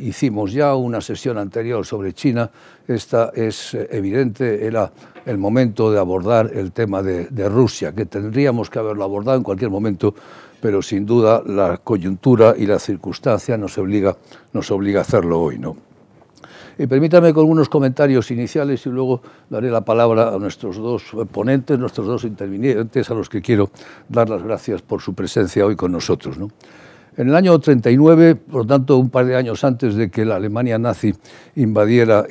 Hicimos ya una sesión anterior sobre China, esta es eh, evidente, era el momento de abordar el tema de, Rusia, que tendríamos que haberlo abordado en cualquier momento, pero sin duda la coyuntura y la circunstancia nos obliga, nos obliga a hacerlo hoy. ¿no? Y permítame con unos comentarios iniciales y luego daré la palabra a nuestros dos ponentes, nuestros dos intervinientes, a los que quiero dar las gracias por su presencia hoy con nosotros. ¿no? En el año 39, por lo tanto, un par de años antes de que la Alemania nazi invadiera,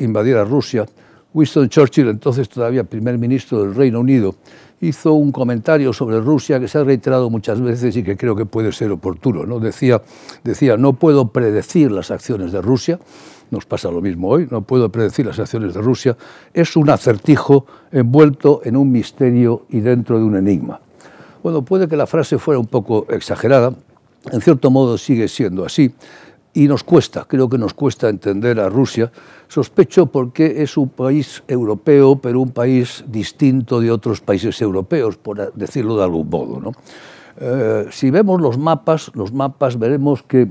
Rusia, Winston Churchill, entonces todavía primer ministro del Reino Unido, hizo un comentario sobre Rusia que se ha reiterado muchas veces y que creo que puede ser oportuno. ¿no? Decía, decía, no puedo predecir las acciones de Rusia, nos pasa lo mismo hoy, no puedo predecir las acciones de Rusia, es un acertijo envuelto en un misterio y dentro de un enigma. Bueno, puede que la frase fuera un poco exagerada, en cierto modo sigue siendo así y nos cuesta, creo que nos cuesta entender a Rusia, sospecho porque es un país europeo, pero un país distinto de otros países europeos, por decirlo de algún modo. ¿no? Eh, si vemos los mapas, los mapas veremos que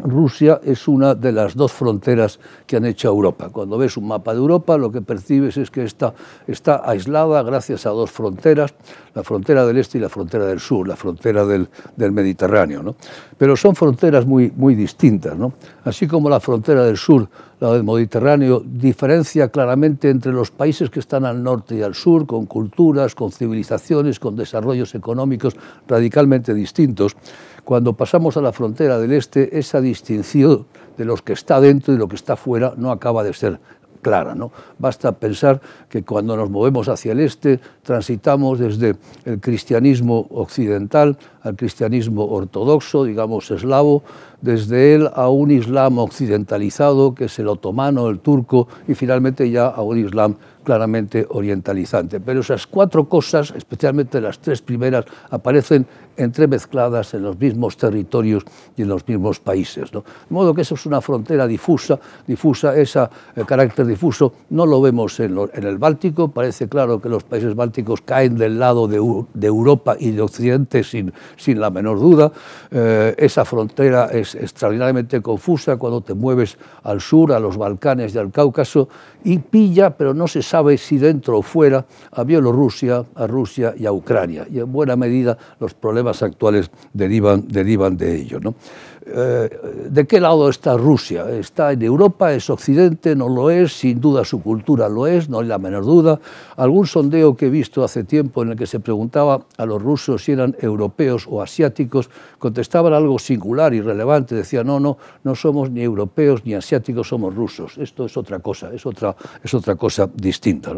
Rusia es una de las dos fronteras que han hecho Europa. Cuando ves un mapa de Europa, lo que percibes es que está, está aislada gracias a dos fronteras, la frontera del este y la frontera del sur, la frontera del, Mediterráneo. Pero son fronteras muy, distintas. Así como la frontera del sur, la del Mediterráneo, diferencia claramente entre los países que están al norte y al sur, con culturas, con civilizaciones, con desarrollos económicos radicalmente distintos. Cuando pasamos a la frontera del este, esa distinción de los que está dentro y lo que está fuera no acaba de ser clara. ¿no? Basta pensar que cuando nos movemos hacia el este transitamos desde el cristianismo occidental al cristianismo ortodoxo, digamos eslavo, desde él a un islam occidentalizado que es el otomano, el turco y finalmente ya a un islam claramente orientalizante. Pero esas cuatro cosas, especialmente las tres primeras, aparecen entremezcladas en los mismos territorios y en los mismos países. ¿no? De modo que eso es una frontera difusa, difusa ese eh, carácter difuso no lo vemos en, el Báltico, parece claro que los países bálticos caen del lado de, Europa y de Occidente sin, sin la menor duda. Eh, esa frontera es extraordinariamente confusa cuando te mueves al sur, a los Balcanes y al Cáucaso, y pilla, pero no se sabe sabe si dentro o fuera a Bielorrusia, a Rusia y a Ucrania. Y en buena medida los problemas actuales derivan, derivan de ello. ¿no? Eh, ¿de qué lado está Rusia? ¿Está en Europa? ¿Es Occidente? ¿No lo es? Sin duda su cultura lo es, no hay la menor duda. Algún sondeo que he visto hace tiempo en el que se preguntaba a los rusos si eran europeos o asiáticos, contestaban algo singular y relevante, decían, no, no, no somos ni europeos ni asiáticos, somos rusos. Esto es otra cosa, es otra, es otra cosa distinta.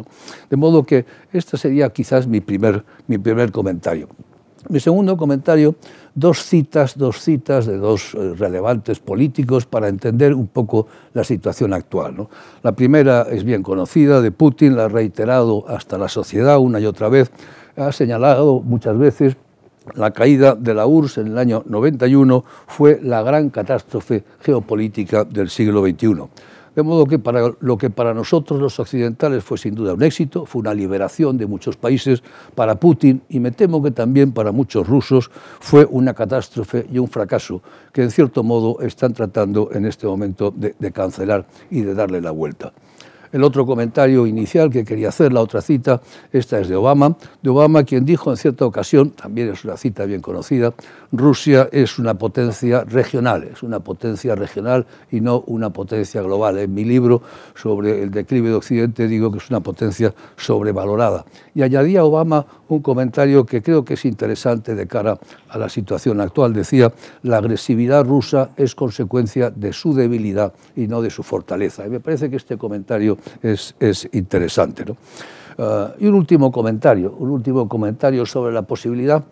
De modo que este sería quizás mi primer, mi primer comentario. Mi segundo comentario, dos citas, dos citas de dos eh, relevantes políticos para entender un poco la situación actual. La primera es bien conocida de Putin, la ha reiterado hasta la sociedad una y otra vez, ha señalado muchas veces la caída de la URSS en el año 91 fue la gran catástrofe geopolítica del siglo XXI. De modo que para lo que para nosotros los occidentales fue sin duda un éxito, fue una liberación de muchos países, para Putin y me temo que también para muchos rusos fue una catástrofe y un fracaso que en cierto modo están tratando en este momento de, de cancelar y de darle la vuelta. El otro comentario inicial que quería hacer, la otra cita, esta es de Obama, de Obama quien dijo en cierta ocasión, también es una cita bien conocida, Rusia es una potencia regional, es una potencia regional y no una potencia global. En mi libro sobre el declive de Occidente digo que es una potencia sobrevalorada. Y añadía Obama un comentario que creo que es interesante de cara a la situación actual. Decía, la agresividad rusa es consecuencia de su debilidad y no de su fortaleza. Y me parece que este comentario es, interesante. Ah, y un último comentario, un último comentario sobre la posibilidad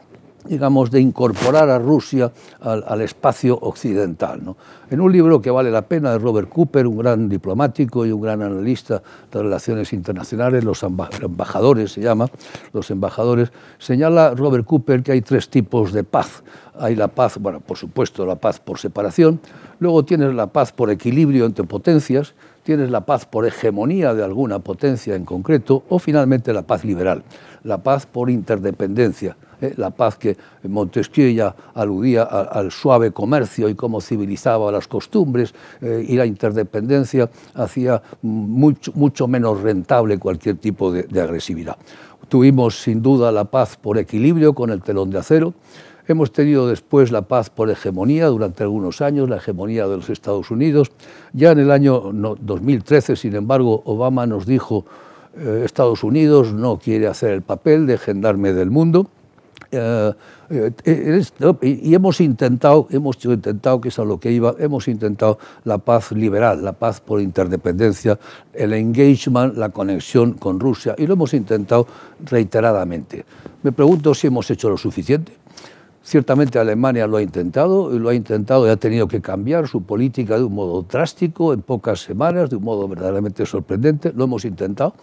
digamos, de incorporar a Rusia al, espacio occidental. ¿no? En un libro que vale la pena de Robert Cooper, un gran diplomático y un gran analista de relaciones internacionales, Los embajadores se llama, Los embajadores, señala Robert Cooper que hay tres tipos de paz. Hay la paz, bueno, por supuesto, la paz por separación, luego tienes la paz por equilibrio entre potencias, tienes la paz por hegemonía de alguna potencia en concreto, o finalmente la paz liberal, la paz por interdependencia eh, la paz que Montesquieu ya aludía al suave comercio y cómo civilizaba las costumbres, eh, y la interdependencia hacía mucho, menos rentable cualquier tipo de, agresividad. Tuvimos sin duda la paz por equilibrio con el telón de acero, Hemos tenido después la paz por hegemonía durante algunos años, la hegemonía de los Estados Unidos. Ya en el año 2013, sin embargo, Obama nos dijo, eh, Estados Unidos no quiere hacer el papel de gendarme del mundo. Eh, eh, eh, y hemos intentado, hemos intentado, que es a lo que iba, hemos intentado la paz liberal, la paz por interdependencia, el engagement, la conexión con Rusia, y lo hemos intentado reiteradamente. Me pregunto si hemos hecho lo suficiente. Ciertamente Alemania lo ha intentado, y lo ha intentado y ha tenido que cambiar su política de un modo drástico, en pocas semanas, de un modo verdaderamente sorprendente, lo hemos intentado.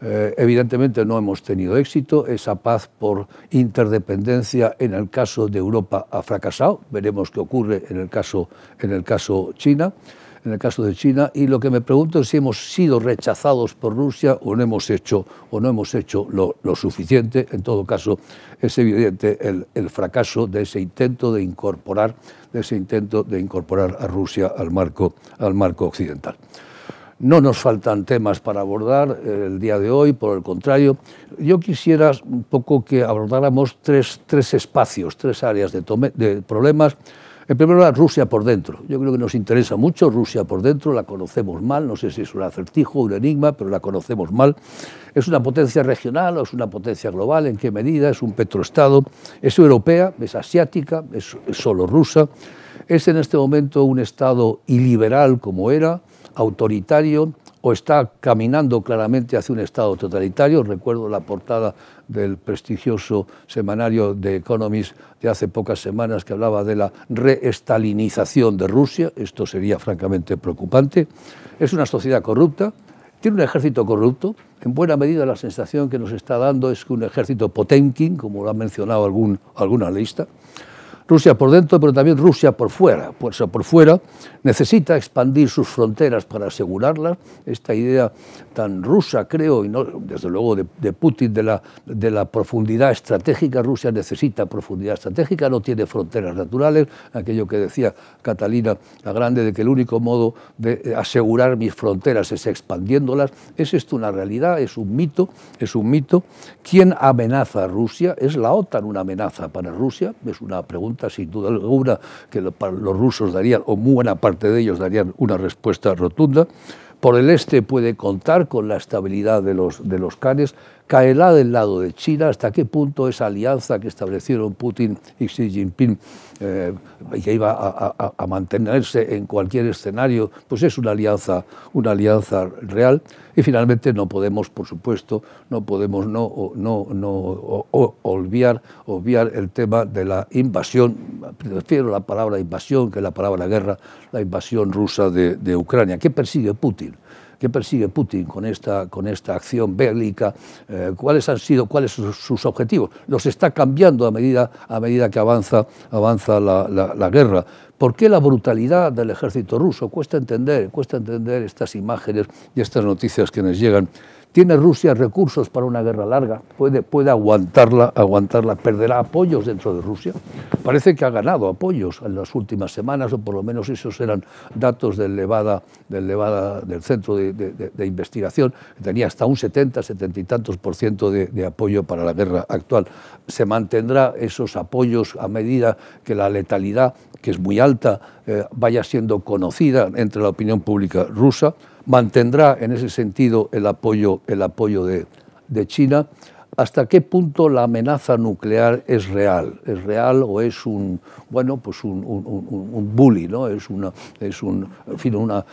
Eh, evidentemente no hemos tenido éxito, esa paz por interdependencia en el caso de Europa ha fracasado, veremos qué ocurre en el caso, en el caso China en el caso de China, y lo que me pregunto es si hemos sido rechazados por Rusia o no hemos hecho, o no hemos hecho lo, suficiente. En todo caso, es evidente el, el, fracaso de ese intento de incorporar, de ese intento de incorporar a Rusia al marco, al marco occidental. No nos faltan temas para abordar eh, el día de hoy, por el contrario. Yo quisiera un poco que abordáramos tres, espacios, tres áreas de, problemas. En primer lugar, Rusia por dentro. Yo creo que nos interesa mucho Rusia por dentro, la conocemos mal, no sé si es un acertijo, un enigma, pero la conocemos mal. ¿Es una potencia regional o es una potencia global? ¿En qué medida? ¿Es un petroestado? ¿Es europea? ¿Es asiática? ¿Es, solo rusa? ¿Es en este momento un estado iliberal como era? autoritario o está caminando claramente hacia un Estado totalitario. Recuerdo la portada del prestigioso semanario de Economist de hace pocas semanas que hablaba de la reestalinización de Rusia. Esto sería francamente preocupante. Es una sociedad corrupta, tiene un ejército corrupto. En buena medida la sensación que nos está dando es que un ejército Potemkin, como lo ha mencionado algún, algún Rusia por dentro, pero también Rusia por fuera. Pues por fuera necesita expandir sus fronteras para asegurarlas. Esta idea tan rusa, creo, y no, desde luego de, Putin, de la, de la, profundidad estratégica. Rusia necesita profundidad estratégica, no tiene fronteras naturales. Aquello que decía Catalina la Grande, de que el único modo de eh, asegurar mis fronteras es expandiéndolas. ¿Es esto una realidad? ¿Es un mito? ¿Es un mito? ¿Quién amenaza a Rusia? ¿Es la OTAN una amenaza para Rusia? Es una pregunta sin duda alguna, que los rusos darían, o buena parte de ellos darían una respuesta rotunda. Por el este puede contar con la estabilidad de los, de los canes. Caerá del lado de China hasta qué punto esa alianza que establecieron Putin y Xi Jinping eh, que iba a, mantenerse en cualquier escenario, pues es una alianza, una alianza real. Y finalmente no podemos, por supuesto, no podemos no, no, no olvidar, el tema de la invasión, prefiero la palabra invasión que la palabra guerra, la invasión rusa de, de Ucrania. ¿Qué persigue Putin? ¿Qué persigue Putin con esta, con esta acción bélica? Eh, ¿Cuáles han sido cuáles son sus objetivos? Los está cambiando a medida, a medida que avanza, avanza la, la guerra. ¿Por qué la brutalidad del ejército ruso? Cuesta entender, cuesta entender estas imágenes y estas noticias que nos llegan ¿Tiene Rusia recursos para una guerra larga? ¿Puede, puede aguantarla, aguantarla? ¿Perderá apoyos dentro de Rusia? Parece que ha ganado apoyos en las últimas semanas, o por lo menos esos eran datos del, Levada, del, del Centro de, Investigación, que tenía hasta un 70, 70 y tantos por ciento de, apoyo para la guerra actual. ¿Se mantendrá esos apoyos a medida que la letalidad, que es muy alta, eh, vaya siendo conocida entre la opinión pública rusa? mantendrá en ese sentido el apoyo, el apoyo de, de China. ¿Hasta qué punto la amenaza nuclear es real? ¿Es real o es un, bueno, pues un, un, bully, ¿no? Es, una, es un, una,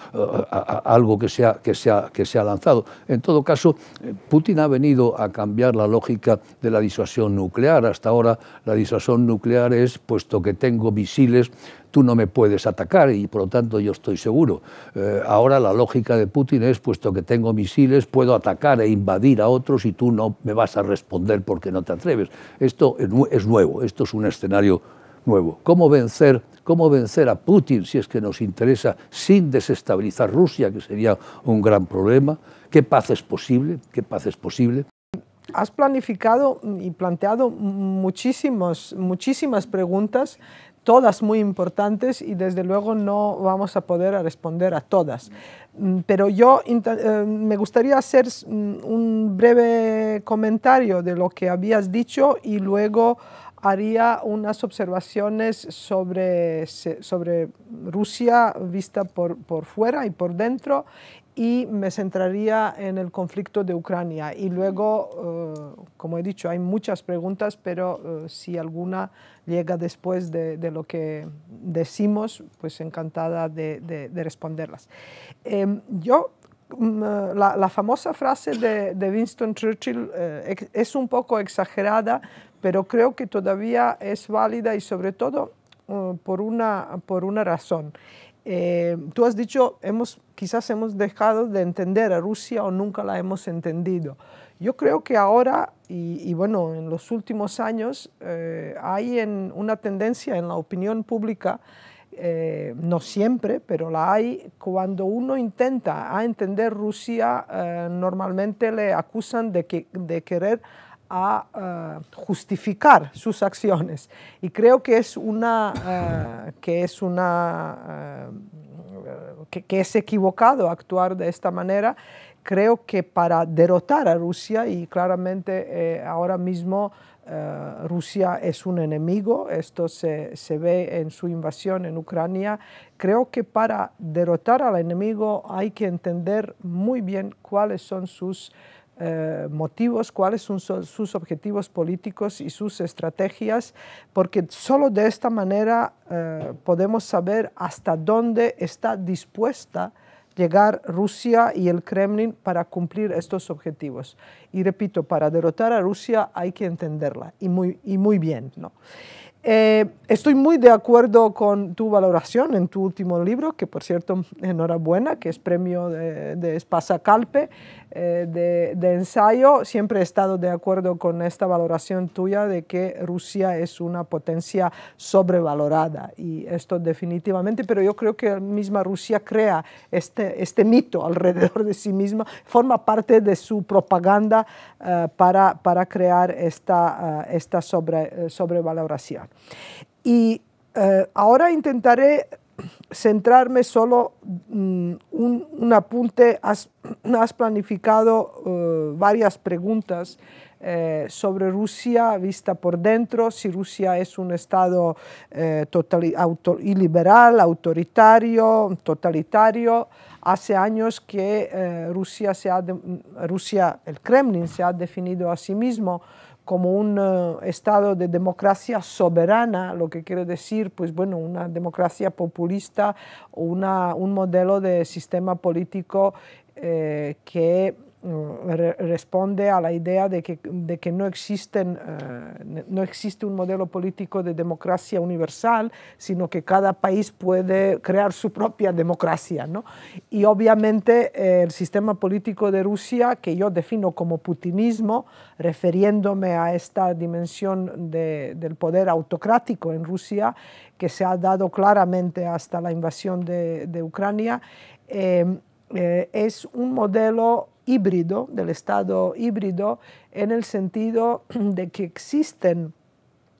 algo que se, que, se que se ha lanzado. En todo caso, eh, Putin ha venido a cambiar la lógica de la disuasión nuclear. Hasta ahora la disuasión nuclear es, puesto que tengo misiles, tú no me puedes atacar y por lo tanto yo estoy seguro. Eh, ahora la lógica de Putin es, puesto que tengo misiles, puedo atacar e invadir a otros y tú no me vas a responder porque no te atreves. Esto es nuevo, esto es un escenario nuevo. ¿Cómo vencer, cómo vencer a Putin si es que nos interesa sin desestabilizar Rusia, que sería un gran problema? ¿Qué paz es posible? ¿Qué paz es posible? Has planificado y planteado muchísimas preguntas todas muy importantes y desde luego no vamos a poder responder a todas. Mm, pero yo eh, me gustaría hacer mm, un breve comentario de lo que habías dicho y luego haría unas observaciones sobre, sobre Rusia vista por, por fuera y por dentro y me centraría en el conflicto de Ucrania. Y luego, eh, como he dicho, hay muchas preguntas, pero eh, si alguna llega después de, lo que decimos, pues encantada de, responderlas. Em, yo, mm, eh, la, famosa frase de, Winston Churchill es un poco exagerada, pero creo que todavía es válida y sobre todo por, una, por una razón. Eh, tú has dicho, hemos, quizás hemos dejado de entender a Rusia o nunca la hemos entendido. Yo creo que ahora, y, bueno, en los últimos años, eh, hay en una tendencia en la opinión pública, eh, no siempre, pero la hay, cuando uno intenta a entender Rusia, normalmente le acusan de, que, de querer a eh, justificar sus acciones. Y creo que es una, eh, que es una, eh, que, es equivocado actuar de esta manera. Creo que para derrotar a Rusia, y claramente ahora mismo Rusia es un enemigo, esto se, se, ve en su invasión en Ucrania. Creo que para derrotar al enemigo hay que entender muy bien cuáles son sus eh, motivos, cuáles son sus objetivos políticos y sus estrategias, porque solo de esta manera eh, podemos saber hasta dónde está dispuesta llegar Rusia y el Kremlin para cumplir estos objetivos. Y repito, para derrotar a Rusia hay que entenderla y muy, y muy bien. ¿no? Eh, estoy muy de acuerdo con tu valoración en tu último libro, que por cierto, enhorabuena, que es premio de, de Espasa Calpe, eh, de, ensayo. Siempre he estado de acuerdo con esta valoración tuya de que Rusia es una potencia sobrevalorada y esto definitivamente, pero yo creo que misma Rusia crea este, este mito alrededor de sí misma, forma parte de su propaganda eh, para, crear esta, sobrevaloración. Y eh, ahora intentaré centrarme solo en mm, un, apunte, has, planificado eh, varias preguntas eh, sobre Rusia vista por dentro, si Rusia es un Estado eh, autoritario, totalitario. Hace años que Rusia, Rusia, el Kremlin, se ha definido a sí mismo como un eh, estado de democracia soberana, lo que quiere decir, pues bueno, una democracia populista, una, un modelo de sistema político eh, que Mm, responde a la idea de que, no, existen, eh, no existe un modelo político de democracia universal, sino que cada país puede crear su propia democracia. Y obviamente eh, el sistema político de Rusia, que yo defino como putinismo, refiriéndome a esta dimensión del poder autocrático en Rusia, que se ha dado claramente hasta la invasión de, Ucrania, eh, es un modelo híbrido, del Estado híbrido, en el sentido de que existen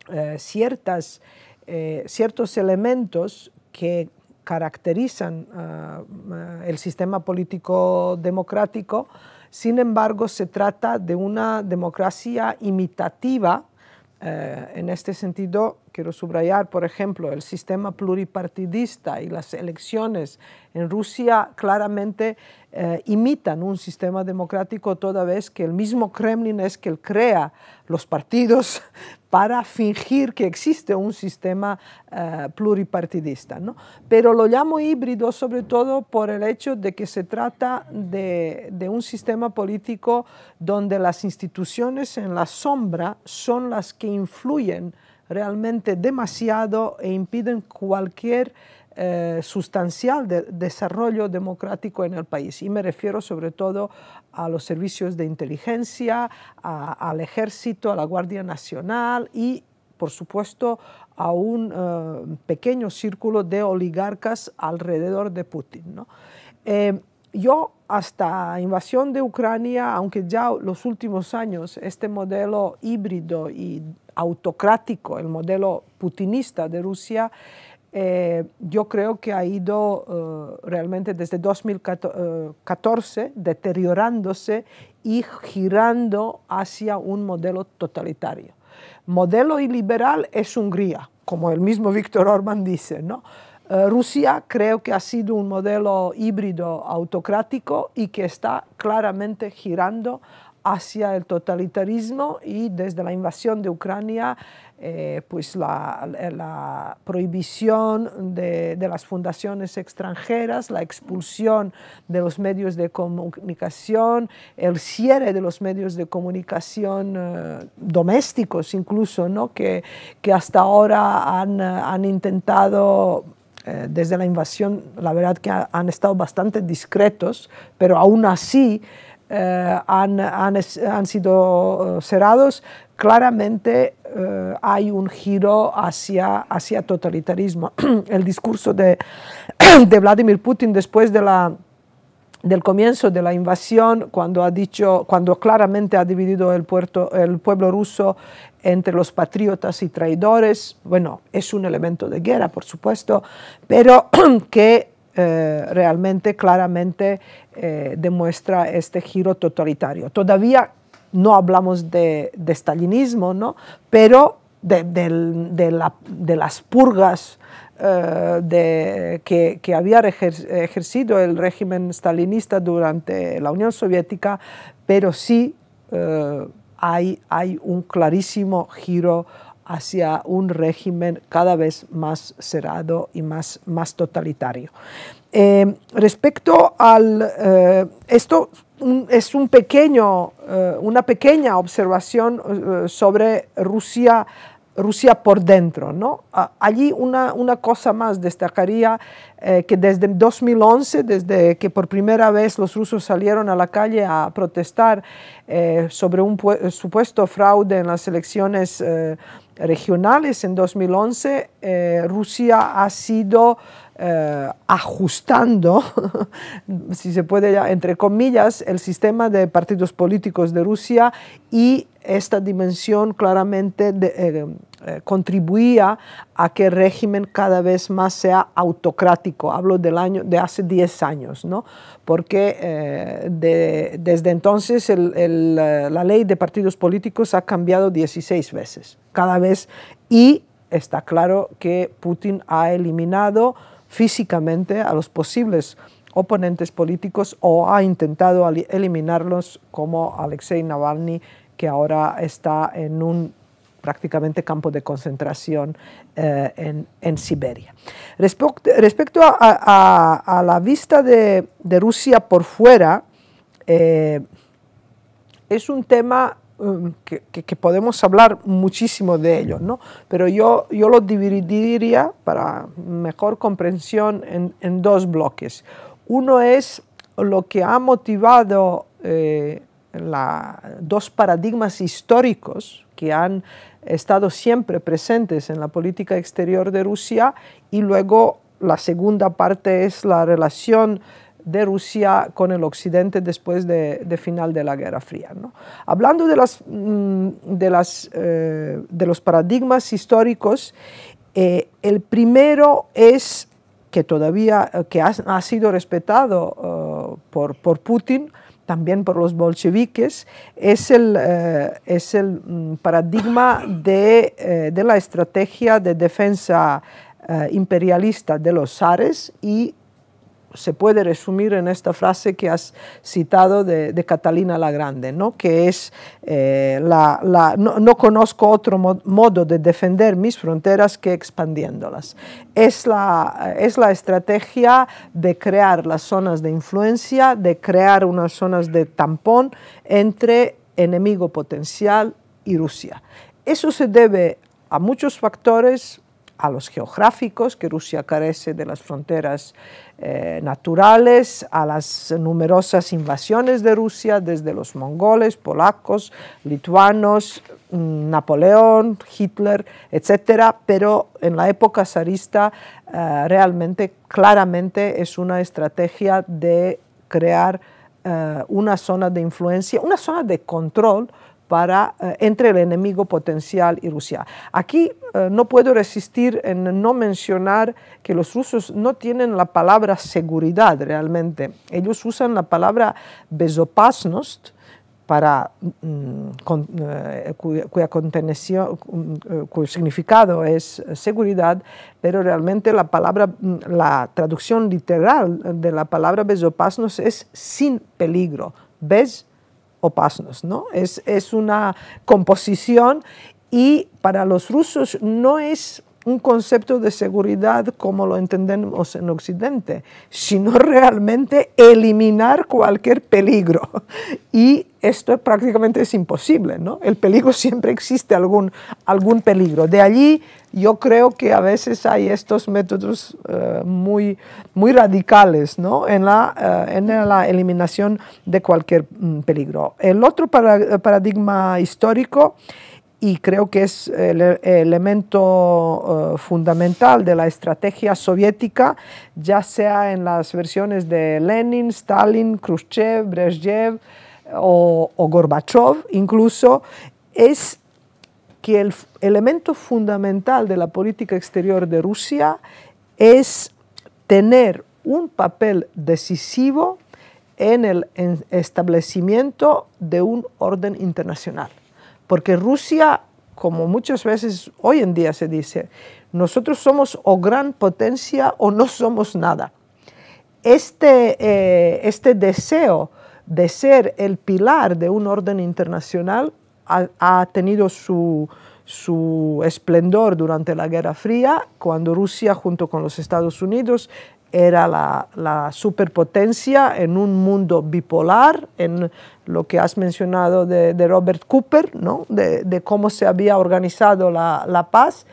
eh, ciertas, eh, ciertos elementos que caracterizan ah, ah, el sistema político democrático, sin embargo se trata de una democracia imitativa, eh, en este sentido Quiero subrayar, por ejemplo, el sistema pluripartidista y las elecciones en Rusia claramente eh, imitan un sistema democrático toda vez que el mismo Kremlin es que crea los partidos para fingir que existe un sistema eh, pluripartidista. ¿no? Pero lo llamo híbrido sobre todo por el hecho de que se trata de, de un sistema político donde las instituciones en la sombra son las que influyen realmente demasiado e impiden cualquier eh, sustancial desarrollo democrático en el país. Y me refiero sobre todo a los servicios de inteligencia, al ejército, a la Guardia Nacional y, por supuesto, a un eh, pequeño círculo de oligarcas alrededor de Putin. ¿no? Eh, yo hasta invasión de Ucrania, aunque ya los últimos años este modelo híbrido y autocrático, el modelo putinista de Rusia, eh, yo creo que ha ido eh, realmente desde 2014 deteriorándose y girando hacia un modelo totalitario. Modelo iliberal es Hungría, como el mismo Víctor Orban dice, ¿no? Eh, Rusia creo que ha sido un modelo híbrido autocrático y que está claramente girando hacia el totalitarismo y desde la invasión de Ucrania, eh, pues la, prohibición de, las fundaciones extranjeras, la expulsión de los medios de comunicación, el cierre de los medios de comunicación eh, domésticos incluso, ¿no? que, que hasta ahora han, han intentado eh, desde la invasión, la verdad que han estado bastante discretos, pero aún así eh, han, han, han, sido eh, cerrados, claramente eh, hay un giro hacia, hacia totalitarismo. El discurso de, de Vladimir Putin después de la del comienzo de la invasión, cuando ha dicho, cuando claramente ha dividido el, puerto, el pueblo ruso entre los patriotas y traidores, bueno, es un elemento de guerra, por supuesto, pero que eh, realmente claramente eh, demuestra este giro totalitario. Todavía no hablamos de, de stalinismo, ¿no? pero de, las purgas eh, que, había ejercido el régimen stalinista durante la Unión Soviética, pero sí hay, hay un clarísimo giro hacia un régimen cada vez más cerrado y más, totalitario. Eh, respecto al... Eh, esto es un pequeño, eh, una pequeña observación sobre Rusia Rusia por dentro. ¿no? allí una, cosa más destacaría eh, que desde 2011, desde que por primera vez los rusos salieron a la calle a protestar eh, sobre un supuesto fraude en las elecciones eh, regionales en 2011, Rusia ha sido eh, ajustando, si se puede, entre comillas, el sistema de partidos políticos de Rusia y esta dimensión claramente eh, eh, contribuía a que el régimen cada vez más sea autocrático. Hablo del año, de hace 10 años, ¿no? porque desde entonces la ley de partidos políticos ha cambiado 16 veces, cada vez, y está claro que Putin ha eliminado físicamente a los posibles oponentes políticos o ha intentado eliminarlos como Alexei Navalny, que ahora está en un prácticamente campo de concentración eh, en, Siberia. respecto a, la vista de, Rusia por fuera, eh, es un tema Um, que, podemos hablar muchísimo de ellos, pero yo, yo lo dividiría para mejor comprensión en, dos bloques. Uno es lo que ha motivado eh, dos paradigmas históricos que han estado siempre presentes en la política exterior de Rusia y luego la segunda parte es la relación de Rusia con el Occidente después de, final de la Guerra Fría. ¿no? Hablando de, mm, de, las, eh, de los paradigmas históricos, eh, el primero es que todavía que ha, sido respetado eh, por, por Putin, también por los bolcheviques, es el, es el mm, paradigma de, la estrategia de defensa imperialista de los zares y se puede resumir en esta frase que has citado de, Catalina la Grande, ¿no? que es, eh, la, no, conozco otro modo de defender mis fronteras que expandiéndolas. Es la, es la estrategia de crear las zonas de influencia, de crear unas zonas de tampón entre enemigo potencial y Rusia. Eso se debe a muchos factores, a los geográficos, que Rusia carece de las fronteras eh, naturales, a las numerosas invasiones de Rusia desde los mongoles, polacos, lituanos, mm, Napoleón, Hitler, etcétera, pero en la época zarista eh, realmente claramente es una estrategia de crear eh, una zona de influencia, una zona de control para, eh, entre el enemigo potencial y Rusia. Aquí eh, no puedo resistir en no mencionar que los rusos no tienen la palabra seguridad realmente. Ellos usan la palabra bezopasnost, para, mm, eh, cuya, cuyo significado es seguridad, pero realmente la palabra, mm, la traducción literal de la palabra bezopasnost es sin peligro. Bez opasnos, ¿no? Es, es una composición y para los rusos no es un concepto de seguridad como lo entendemos en Occidente, sino realmente eliminar cualquier peligro. Y esto prácticamente es imposible, ¿no? El peligro siempre existe, algún, algún peligro. De allí yo creo que a veces hay estos métodos eh, muy, muy radicales, ¿no? En la, eh, en la eliminación de cualquier mm, peligro. El otro eh, paradigma histórico y creo que es el elemento eh, fundamental de la estrategia soviética, ya sea en las versiones de Lenin, Stalin, Khrushchev, Brezhnev eh, o, o Gorbachev incluso, es que el elemento fundamental de la política exterior de Rusia es tener un papel decisivo en el establecimiento de un orden internacional. Porque Rusia, como muchas veces hoy en día se dice, nosotros somos o gran potencia o no somos nada. Este, eh, este deseo de ser el pilar de un orden internacional ha, ha tenido su, su esplendor durante la Guerra Fría, cuando Rusia junto con los Estados Unidos era la, superpotencia en un mundo bipolar, en lo que has mencionado de, Robert Cooper, ¿no? de, cómo se había organizado la, paz,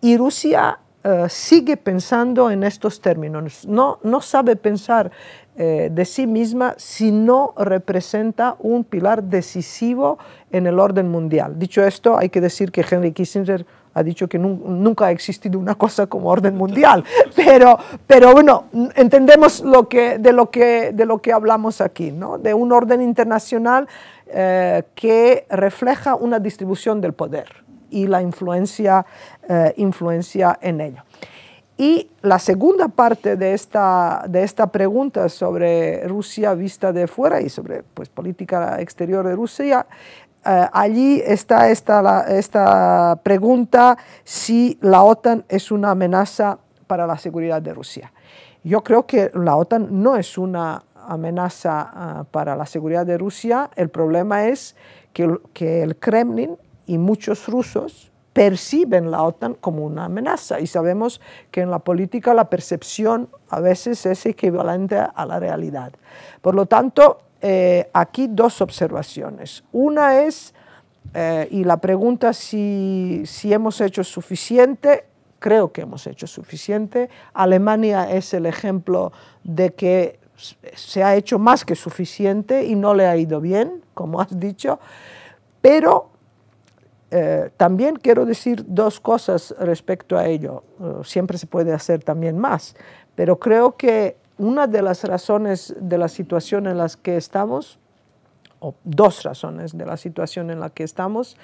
y Rusia eh, sigue pensando en estos términos, no, no sabe pensar eh, de sí misma si no representa un pilar decisivo en el orden mundial. Dicho esto, hay que decir que Henry Kissinger ha dicho que nunca ha existido una cosa como orden mundial, pero, pero bueno, entendemos lo que, de, lo que, de lo que hablamos aquí, ¿no? de un orden internacional eh, que refleja una distribución del poder y la influencia, eh, influencia en ello. Y la segunda parte de esta, de esta pregunta sobre Rusia vista de fuera y sobre pues, política exterior de Rusia eh, allí está esta, pregunta si la OTAN es una amenaza para la seguridad de Rusia. Yo creo que la OTAN no es una amenaza eh, para la seguridad de Rusia, el problema es que, que el Kremlin y muchos rusos perciben la OTAN como una amenaza y sabemos que en la política la percepción a veces es equivalente a la realidad. Por lo tanto, eh, aquí dos observaciones. Una es, eh, y la pregunta si, si hemos hecho suficiente, creo que hemos hecho suficiente. Alemania es el ejemplo de que se ha hecho más que suficiente y no le ha ido bien, como has dicho, pero eh, también quiero decir dos cosas respecto a ello. siempre se puede hacer también más, pero creo que una de las razones de la situación en la que estamos, o dos razones de la situación en la que estamos,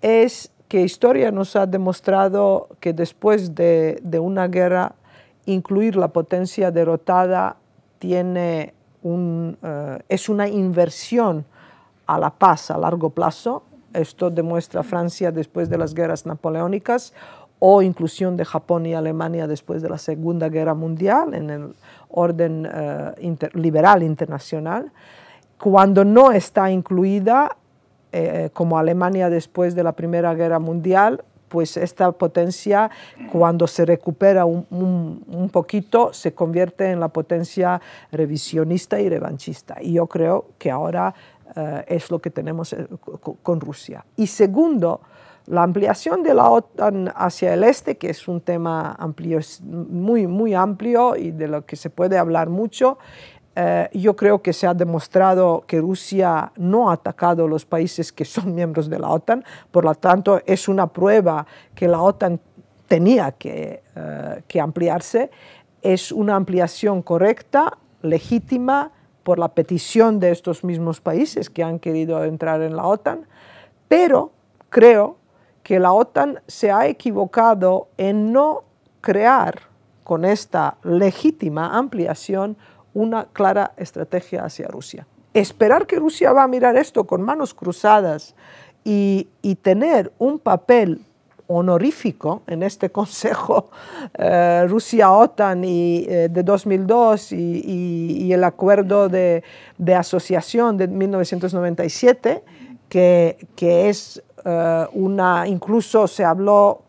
es que historia nos ha demostrado que después de, una guerra, incluir la potencia derrotada tiene eh, es una inversión a la paz a largo plazo. Esto demuestra Francia después de las guerras napoleónicas o inclusión de Japón y Alemania después de la Segunda Guerra Mundial en el orden eh, liberal internacional, cuando no está incluida eh, eh, como Alemania después de la Primera Guerra Mundial, pues esta potencia cuando se recupera un, poquito se convierte en la potencia revisionista y revanchista. Y yo creo que ahora es lo que tenemos con Rusia. Y segundo, la ampliación de la OTAN hacia el este, que es un tema amplio, muy, muy amplio y de lo que se puede hablar mucho, eh, yo creo que se ha demostrado que Rusia no ha atacado los países que son miembros de la OTAN, por lo tanto es una prueba que la OTAN tenía que, eh, que ampliarse, es una ampliación correcta, legítima, por la petición de estos mismos países que han querido entrar en la OTAN, pero creo que la OTAN se ha equivocado en no crear con esta legítima ampliación una clara estrategia hacia Rusia. Esperar que Rusia va a mirar esto con manos cruzadas y, tener un papel honorífico en este Consejo eh, Rusia-OTAN eh, de 2002 y, el acuerdo de, asociación de 1997, que, que es eh, una, incluso se habló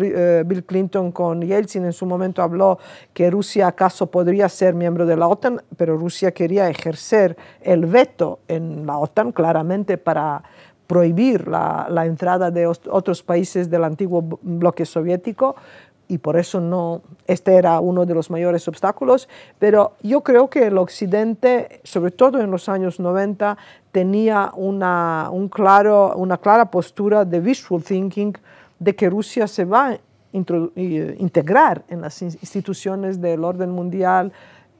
eh, Bill Clinton con Yeltsin en su momento habló que Rusia acaso podría ser miembro de la OTAN, pero Rusia quería ejercer el veto en la OTAN claramente para prohibir la, la entrada de otros países del antiguo bloque soviético y por eso no, este era uno de los mayores obstáculos, pero yo creo que el Occidente, sobre todo en los años 90, tenía una, un claro, una clara postura de visual thinking de que Rusia se va a eh, integrar en las instituciones del orden mundial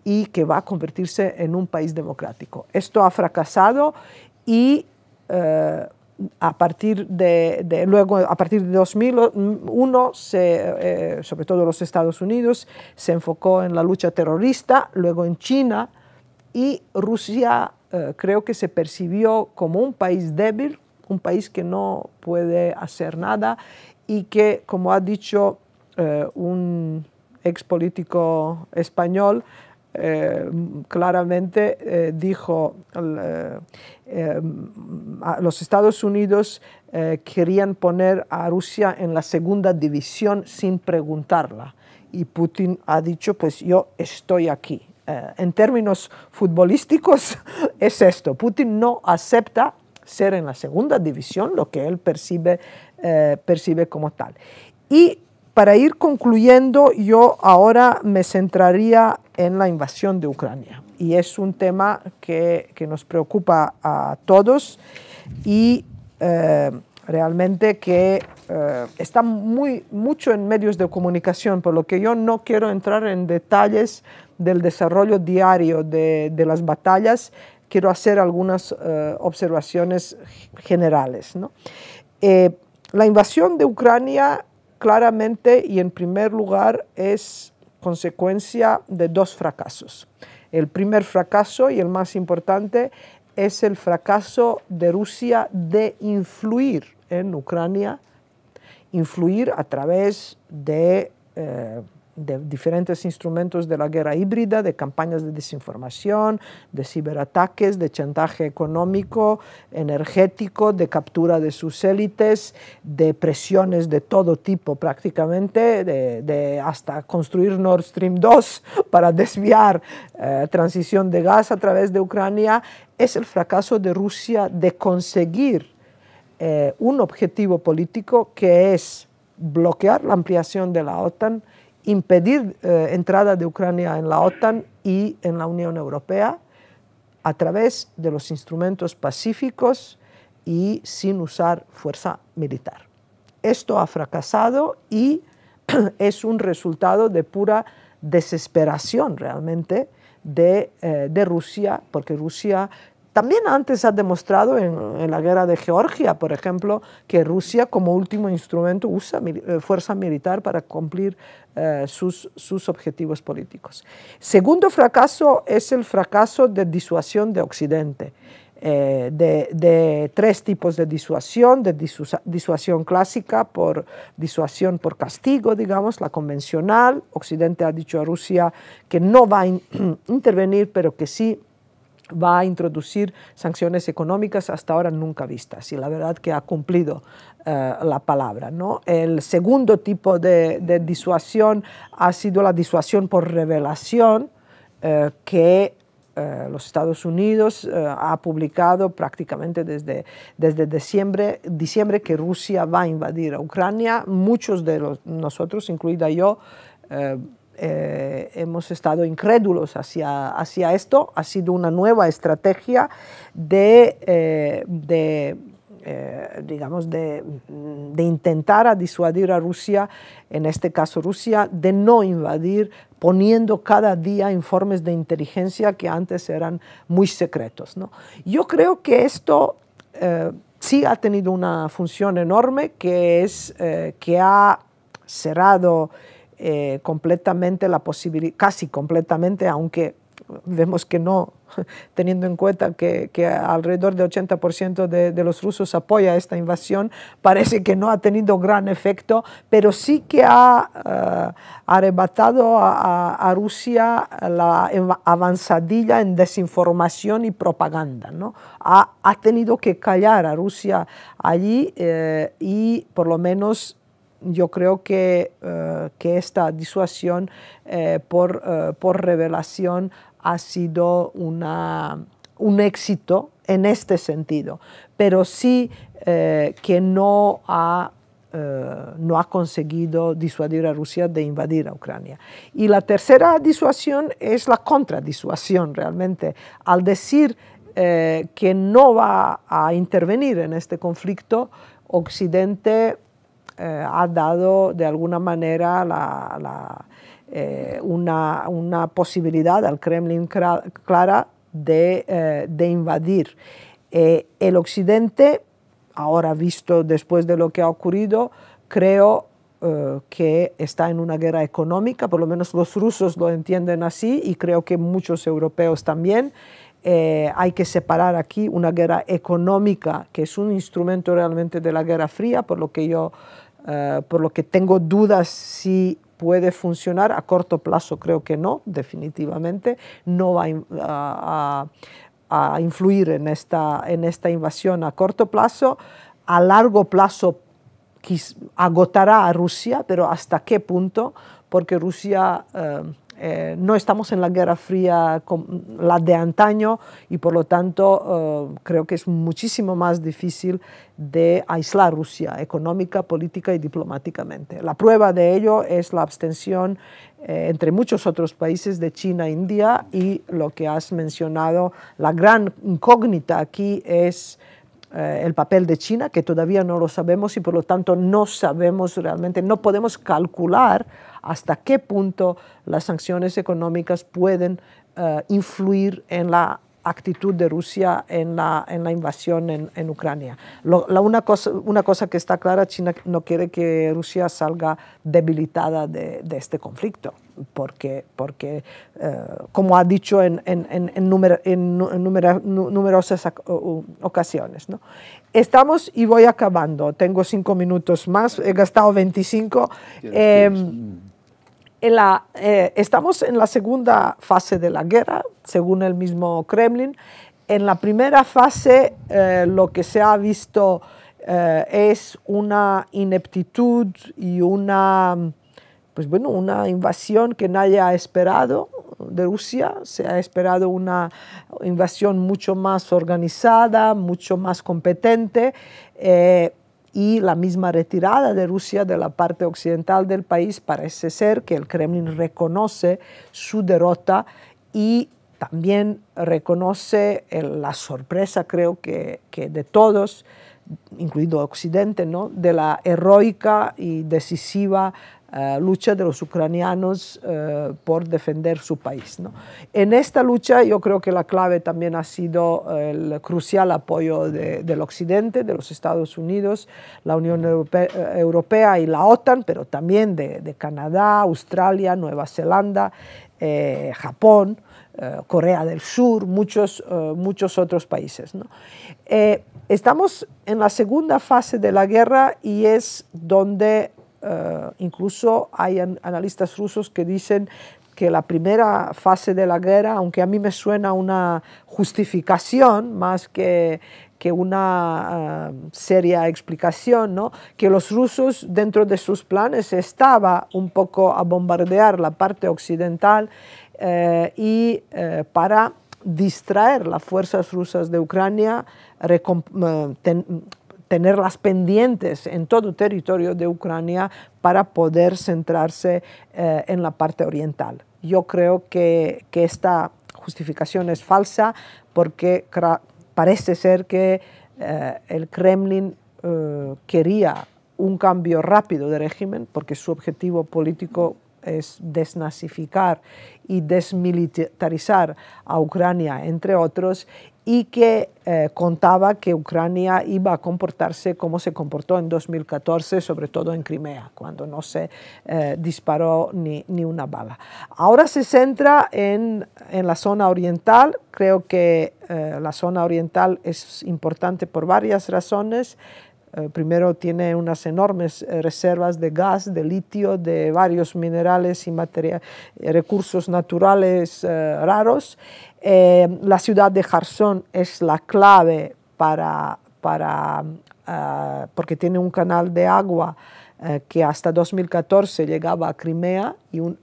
y que va a convertirse en un país democrático. Esto ha fracasado y eh, a partir de, luego a partir de 2001 se, eh, sobre todo los Estados Unidos se enfocó en la lucha terrorista luego en China y Rusia eh, creo que se percibió como un país débil, un país que no puede hacer nada y que, como ha dicho eh, un ex político español, eh, claramente dijo los Estados Unidos querían poner a Rusia en la segunda división sin preguntarla y Putin ha dicho pues yo estoy aquí eh, en términos futbolísticos es esto. Putin no acepta ser en la segunda división lo que él percibe, eh, percibe como tal. Y para ir concluyendo, yo ahora me centraría en la invasión de Ucrania. Y es un tema que, que nos preocupa a todos y eh, realmente que está muy, mucho en medios de comunicación, por lo que yo no quiero entrar en detalles del desarrollo diario de, las batallas, quiero hacer algunas eh, observaciones generales. Eh, la invasión de Ucrania claramente y en primer lugar es consecuencia de dos fracasos. El primer fracaso y el más importante es el fracaso de Rusia de influir en Ucrania, influir a través de... Eh, de diferentes instrumentos de la guerra híbrida, de campañas de desinformación, de ciberataques, de chantaje económico, energético, de captura de sus élites, de presiones de todo tipo prácticamente, de, hasta construir Nord Stream 2 para desviar eh, transición de gas a través de Ucrania, es el fracaso de Rusia de conseguir eh, un objetivo político que es bloquear la ampliación de la OTAN impedir eh, entrada de Ucrania en la OTAN y en la Unión Europea a través de los instrumentos pacíficos y sin usar fuerza militar. Esto ha fracasado y es un resultado de pura desesperación realmente de, eh, de Rusia, porque Rusia también antes ha demostrado en, la guerra de Georgia, por ejemplo, que Rusia como último instrumento usa eh, fuerza militar para cumplir eh, sus, objetivos políticos. Segundo fracaso es el fracaso de disuasión de Occidente. Eh, de, tres tipos de disuasión, de disuasión clásica, por disuasión por castigo, digamos, la convencional. Occidente ha dicho a Rusia que no va a intervenir, pero que sí va a introducir sanciones económicas hasta ahora nunca vistas y la verdad que ha cumplido eh, la palabra. ¿no? El segundo tipo de, disuasión ha sido la disuasión por revelación eh, que eh, los Estados Unidos ha publicado prácticamente desde, desde diciembre, diciembre que Rusia va a invadir a Ucrania. Muchos de nosotros, incluida yo, eh, hemos estado incrédulos hacia, hacia esto, ha sido una nueva estrategia de, eh, eh, digamos, de, intentar disuadir a Rusia, en este caso Rusia, de no invadir, poniendo cada día informes de inteligencia que antes eran muy secretos. ¿no? Yo creo que esto sí ha tenido una función enorme, que es que ha cerrado eh, completamente la posibilidad, casi completamente, aunque vemos que no, teniendo en cuenta que, alrededor del 80% de, los rusos apoya esta invasión, parece que no ha tenido gran efecto, pero sí que ha eh, arrebatado a, Rusia la avanzadilla en desinformación y propaganda. ¿no? Ha, tenido que callar a Rusia allí eh, y por lo menos yo creo que, eh, esta disuasión eh, eh, por, revelación ha sido una, un éxito en este sentido, pero sí que no ha, no ha conseguido disuadir a Rusia de invadir a Ucrania. Y la tercera disuasión es la contradisuasión realmente. Al decir que no va a intervenir en este conflicto, Occidente eh, ha dado de alguna manera eh, una, una, posibilidad al Kremlin clara de, eh, de invadir el Occidente, ahora visto después de lo que ha ocurrido, creo que está en una guerra económica, por lo menos los rusos lo entienden así y creo que muchos europeos también. hay que separar aquí una guerra económica, que es un instrumento realmente de la Guerra Fría, por lo que yo eh, por lo que tengo dudas si puede funcionar. A corto plazo creo que no, definitivamente. No va a, influir en esta, en esta invasión a corto plazo. A largo plazo agotará a Rusia, pero ¿hasta qué punto? Porque Rusia... Eh, eh, no estamos en la Guerra Fría, la de antaño, y por lo tanto eh, creo que es muchísimo más difícil de aislar Rusia económica, política y diplomáticamente. La prueba de ello es la abstención eh, entre muchos otros países de China, India y lo que has mencionado, la gran incógnita aquí es eh, el papel de China, que todavía no lo sabemos y por lo tanto no sabemos realmente, no podemos calcular hasta qué punto las sanciones económicas pueden eh, influir en la actitud de Rusia en la, en la invasión en, en Ucrania. la una, cosa, una cosa que está clara, China no quiere que Rusia salga debilitada de, de este conflicto, porque, porque eh, como ha dicho en, en numerosas ocasiones. ¿no? Estamos, y voy acabando, tengo cinco minutos más, he gastado 25. Eh, em, la, eh, estamos en la segunda fase de la guerra, según el mismo Kremlin. En la primera fase eh, lo que se ha visto eh, es una ineptitud y una, pues bueno, una invasión que nadie ha esperado de Rusia. Se ha esperado una invasión mucho más organizada, mucho más competente y la misma retirada de Rusia de la parte occidental del país parece ser que el Kremlin reconoce su derrota y también reconoce eh, la sorpresa, creo que, de todos, incluido Occidente, ¿no? de la heroica y decisiva eh, lucha de los ucranianos eh, por defender su país. ¿no? En esta lucha yo creo que la clave también ha sido el crucial apoyo del Occidente, de los Estados Unidos, la Unión eh, Europea, y la OTAN, pero también de, Canadá, Australia, Nueva Zelanda, Japón. Corea del Sur, muchos, muchos otros países. ¿no? estamos en la segunda fase de la guerra y es donde eh, incluso hay analistas rusos que dicen que la primera fase de la guerra, aunque a mí me suena una justificación más que, que una eh, seria explicación, ¿no? que los rusos dentro de sus planes estaba un poco a bombardear la parte occidental eh, y para distraer las fuerzas rusas de Ucrania, tenerlas pendientes en todo territorio de Ucrania para poder centrarse eh, en la parte oriental. Yo creo que, esta justificación es falsa porque parece ser que eh, el Kremlin eh, quería un cambio rápido de régimen porque su objetivo político es desnazificar y desmilitarizar a Ucrania, entre otros, y que eh, contaba que Ucrania iba a comportarse como se comportó en 2014, sobre todo en Crimea, cuando no se eh, disparó ni, ni, una bala. Ahora se centra en, en la zona oriental. Creo que eh, la zona oriental es importante por varias razones. Eh, primero tiene unas enormes eh, reservas de gas, de litio, de varios minerales y materia, eh, recursos naturales raros. la ciudad de Jarsón es la clave para, para porque tiene un canal de agua que hasta 2014 llegaba a Crimea y un,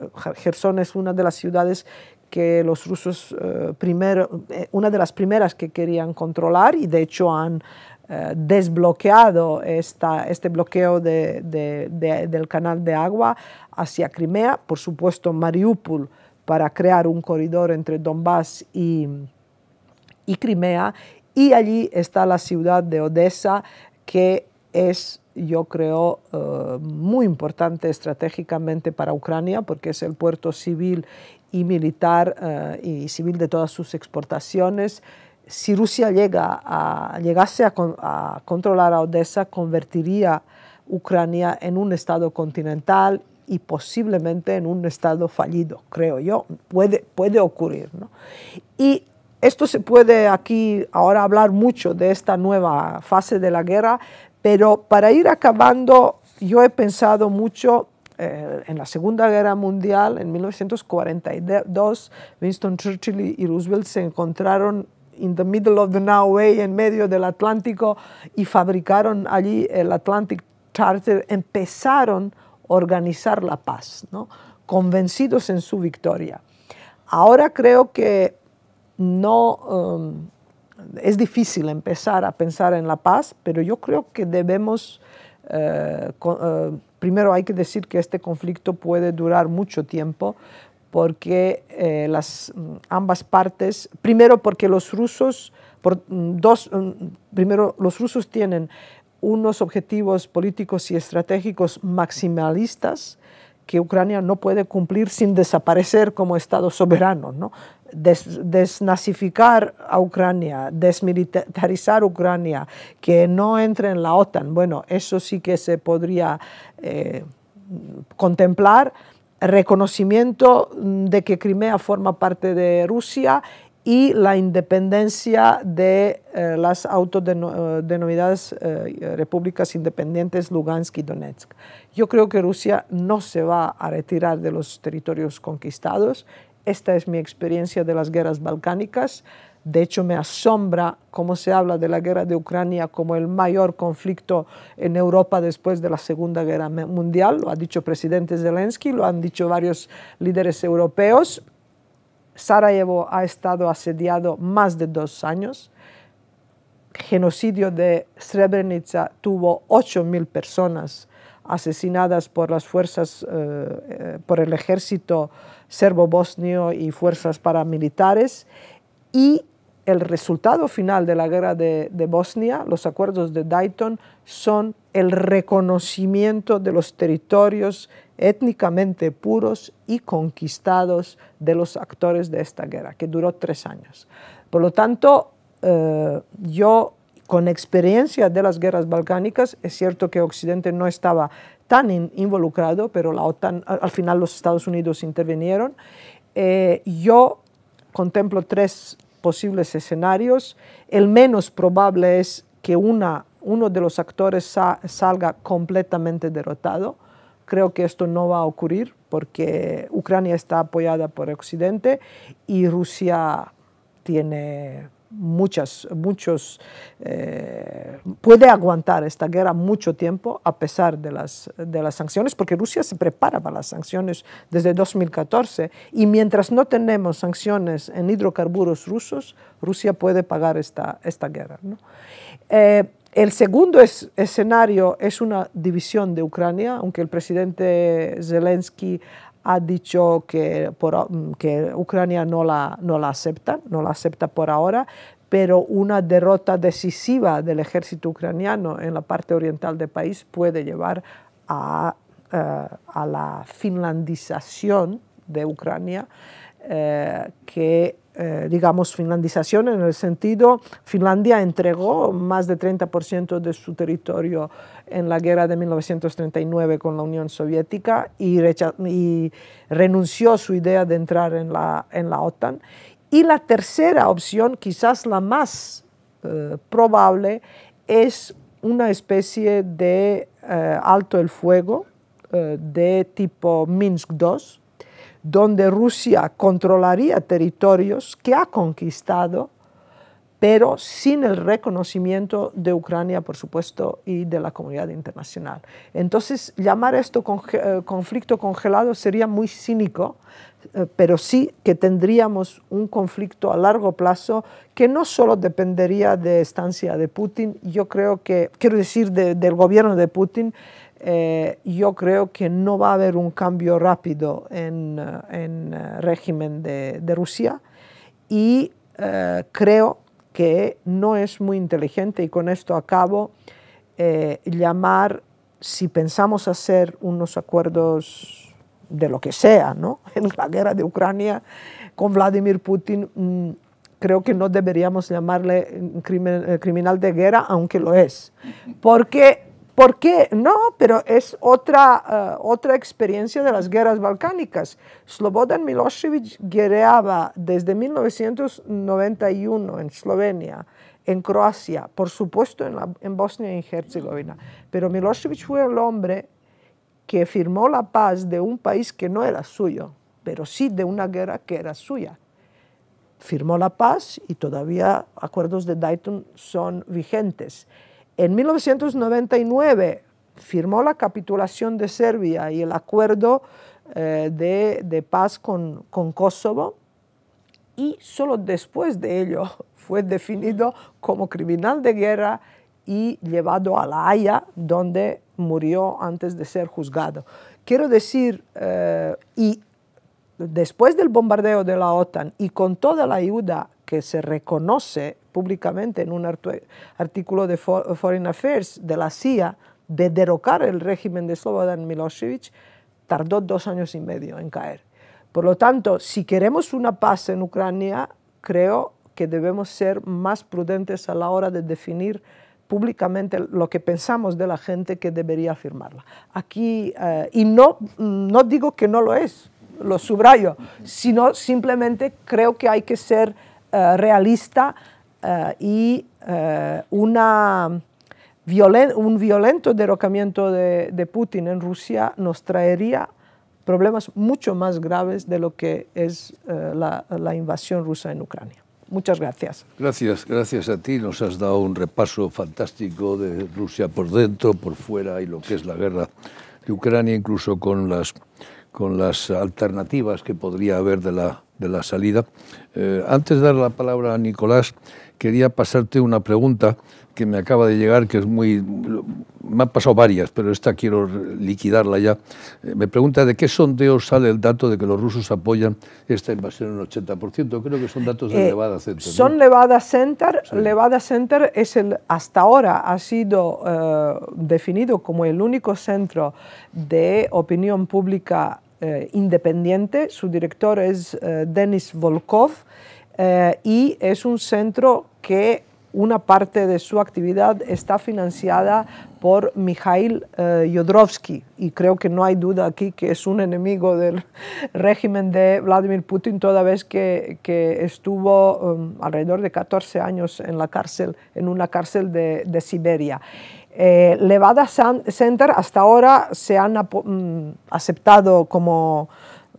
es una de las ciudades que los rusos primero, una de las primeras que querían controlar y de hecho han eh, desbloqueado este bloqueo del canal de agua hacia Crimea, por supuesto Mariupol para crear un corredor entre Donbass y, Crimea, y allí está la ciudad de Odessa, que es yo creo, eh, muy importante estratégicamente para Ucrania, porque es el puerto civil y militar eh, y civil de todas sus exportaciones si Rusia llega a, llegase a, controlar a Odessa, convertiría Ucrania en un estado continental y posiblemente en un estado fallido, creo yo. Puede, puede ocurrir. ¿no? Y esto se puede aquí ahora hablar mucho de esta nueva fase de la guerra, pero para ir acabando, yo he pensado mucho eh, en la Segunda Guerra Mundial, en 1942, Winston Churchill y Roosevelt se encontraron the middle of the en medio del Atlántico, y fabricaron allí el Atlantic Charter, empezaron a organizar la paz, ¿no? convencidos en su victoria. Ahora creo que no um, es difícil empezar a pensar en la paz, pero yo creo que debemos, eh, eh, primero hay que decir que este conflicto puede durar mucho tiempo, porque eh, las, mm, ambas partes, primero porque los rusos, mm, dos, mm, primero los rusos tienen unos objetivos políticos y estratégicos maximalistas que Ucrania no puede cumplir sin desaparecer como Estado soberano. ¿no? desnazificar a Ucrania, desmilitarizar Ucrania, que no entre en la OTAN, bueno, eso sí que se podría eh, contemplar, reconocimiento de que Crimea forma parte de Rusia y la independencia de eh, las autodenominadas eh, repúblicas independientes Lugansk y Donetsk. Yo creo que Rusia no se va a retirar de los territorios conquistados. Esta es mi experiencia de las guerras balcánicas. De hecho, me asombra cómo se habla de la guerra de Ucrania como el mayor conflicto en Europa después de la Segunda Guerra Mundial. Lo ha dicho el presidente Zelensky, lo han dicho varios líderes europeos. Sarajevo ha estado asediado más de dos años. Genocidio de Srebrenica tuvo 8.000 personas asesinadas por las fuerzas, eh, eh, por el ejército serbo-bosnio y fuerzas paramilitares. Y el resultado final de la guerra de, Bosnia, los acuerdos de Dayton, son el reconocimiento de los territorios étnicamente puros y conquistados de los actores de esta guerra, que duró tres años. Por lo tanto, eh, yo con experiencia de las guerras balcánicas, es cierto que Occidente no estaba tan involucrado, pero la OTAN, al final los Estados Unidos intervinieron, eh, yo contemplo tres posibles escenarios. El menos probable es que una, uno de los actores salga completamente derrotado. Creo que esto no va a ocurrir porque Ucrania está apoyada por Occidente y Rusia tiene muchas, muchos, eh, puede aguantar esta guerra mucho tiempo a pesar de las, de las sanciones, porque Rusia se prepara para las sanciones desde 2014 y mientras no tenemos sanciones en hidrocarburos rusos, Rusia puede pagar esta, esta guerra. Eh, el segundo escenario es una división de Ucrania, aunque el presidente Zelensky ha dicho que, mm, que Ucrania no la, no la acepta, no la acepta por ahora, pero una derrota decisiva del ejército ucraniano en la parte oriental del país puede llevar a, eh, la finlandización de Ucrania, eh, que eh, digamos, finlandización en el sentido, Finlandia entregó más de 30% de su territorio en la guerra de 1939 con la Unión Soviética y, y renunció a su idea de entrar en la, OTAN. Y la tercera opción, quizás la más eh, probable, es una especie de eh, alto el fuego eh, de tipo Minsk II, donde Rusia controlaría territorios que ha conquistado pero sin el reconocimiento de Ucrania, por supuesto, y de la comunidad internacional. Entonces, llamar esto eh, conflicto congelado sería muy cínico, eh, pero sí que tendríamos un conflicto a largo plazo que no solo dependería de estancia de Putin, yo creo que, quiero decir, del gobierno de Putin, eh, yo creo que no va a haber un cambio rápido en, en régimen de, Rusia y creo creo que no es muy inteligente, y con esto acabo, eh, llamar, si pensamos hacer unos acuerdos de lo que sea, ¿no? en la guerra de Ucrania con Vladimir Putin, mm, creo que no deberíamos llamarle crimen, eh, criminal de guerra, aunque lo es, porque ¿Por qué? No, pero es eh, otra, experiencia de las guerras balcánicas. Slobodan Milosevic guerreaba desde 1991 en Eslovenia, en Croacia, por supuesto en, en Bosnia y Herzegovina. Pero Milosevic fue el hombre que firmó la paz de un país que no era suyo, pero sí de una guerra que era suya. Firmó la paz y todavía acuerdos de Dayton son vigentes. En 1999 firmó la capitulación de Serbia y el acuerdo eh, de, paz con, Kosovo y solo después de ello fue definido como criminal de guerra y llevado a La Haya, donde murió antes de ser juzgado. Quiero decir, eh, y después del bombardeo de la OTAN y con toda la ayuda que se reconoce públicamente en un artículo de Foreign Affairs de la CIA de derrocar el régimen de Slobodan Milosevic, tardó dos años y medio en caer. Por lo tanto, si queremos una paz en Ucrania, creo que debemos ser más prudentes a la hora de definir públicamente lo que pensamos de la gente que debería firmarla. Aquí, eh, y no, no digo que no lo es, lo subrayo, sino simplemente creo que hay que ser eh, realista eh, y eh, una un violento derrocamiento de, Putin en Rusia nos traería problemas mucho más graves de lo que es eh, la, invasión rusa en Ucrania. Muchas gracias. Gracias, gracias a ti. Nos has dado un repaso fantástico de Rusia por dentro, por fuera y lo que es la guerra de Ucrania, incluso con las, con las alternativas que podría haber de la, de la salida. antes de dar la palabra a Nicolás, quería pasarte una pregunta que me acaba de llegar, que es muy... Me han pasado varias, pero esta quiero liquidarla ya. Eh, me pregunta de qué sondeo sale el dato de que los rusos apoyan esta invasión en un 80%. Creo que son datos de Levada eh, Center. Son Levada Center. Levada Center es el, hasta ahora ha sido eh, definido como el único centro de opinión pública independiente. Su director es Denis Volkov eh, y es un centro que una parte de su actividad está financiada por Mikhail Yodrovsky eh, y creo que no hay duda aquí que es un enemigo del régimen de Vladimir Putin toda vez que, que estuvo um, alrededor de 14 años en la cárcel, en una cárcel de, Siberia. Eh, Levada Center hasta ahora se han mm, aceptado como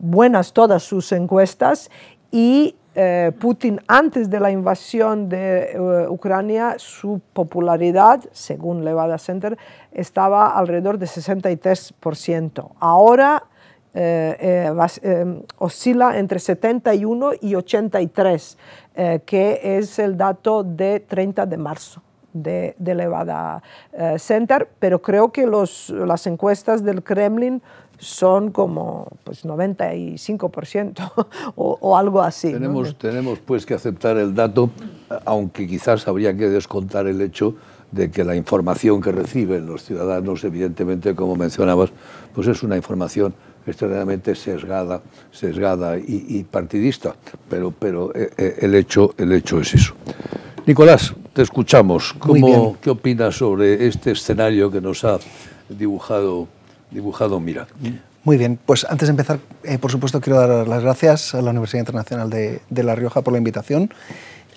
buenas todas sus encuestas y eh, Putin antes de la invasión de eh, Ucrania, su popularidad, según Levada Center, estaba alrededor de 63%. Ahora eh, oscila entre 71 y 83, que es el dato de 30 de marzo de, Levada Center, pero creo que los, las encuestas del Kremlin son como pues 95% o, o, algo así. Tenemos, tenemos pues que aceptar el dato, aunque quizás habría que descontar el hecho de que la información que reciben los ciudadanos, evidentemente, como mencionabas, pues es una información extremadamente sesgada, sesgada y, partidista, pero, pero eh, eh, el, hecho, el hecho es eso. Nicolás, te escuchamos. ¿Qué opinas sobre este escenario que nos ha dibujado dibujado mira. Muy bien, pues antes de empezar, eh, por supuesto, quiero dar las gracias a la Universidad Internacional de, La Rioja por la invitación.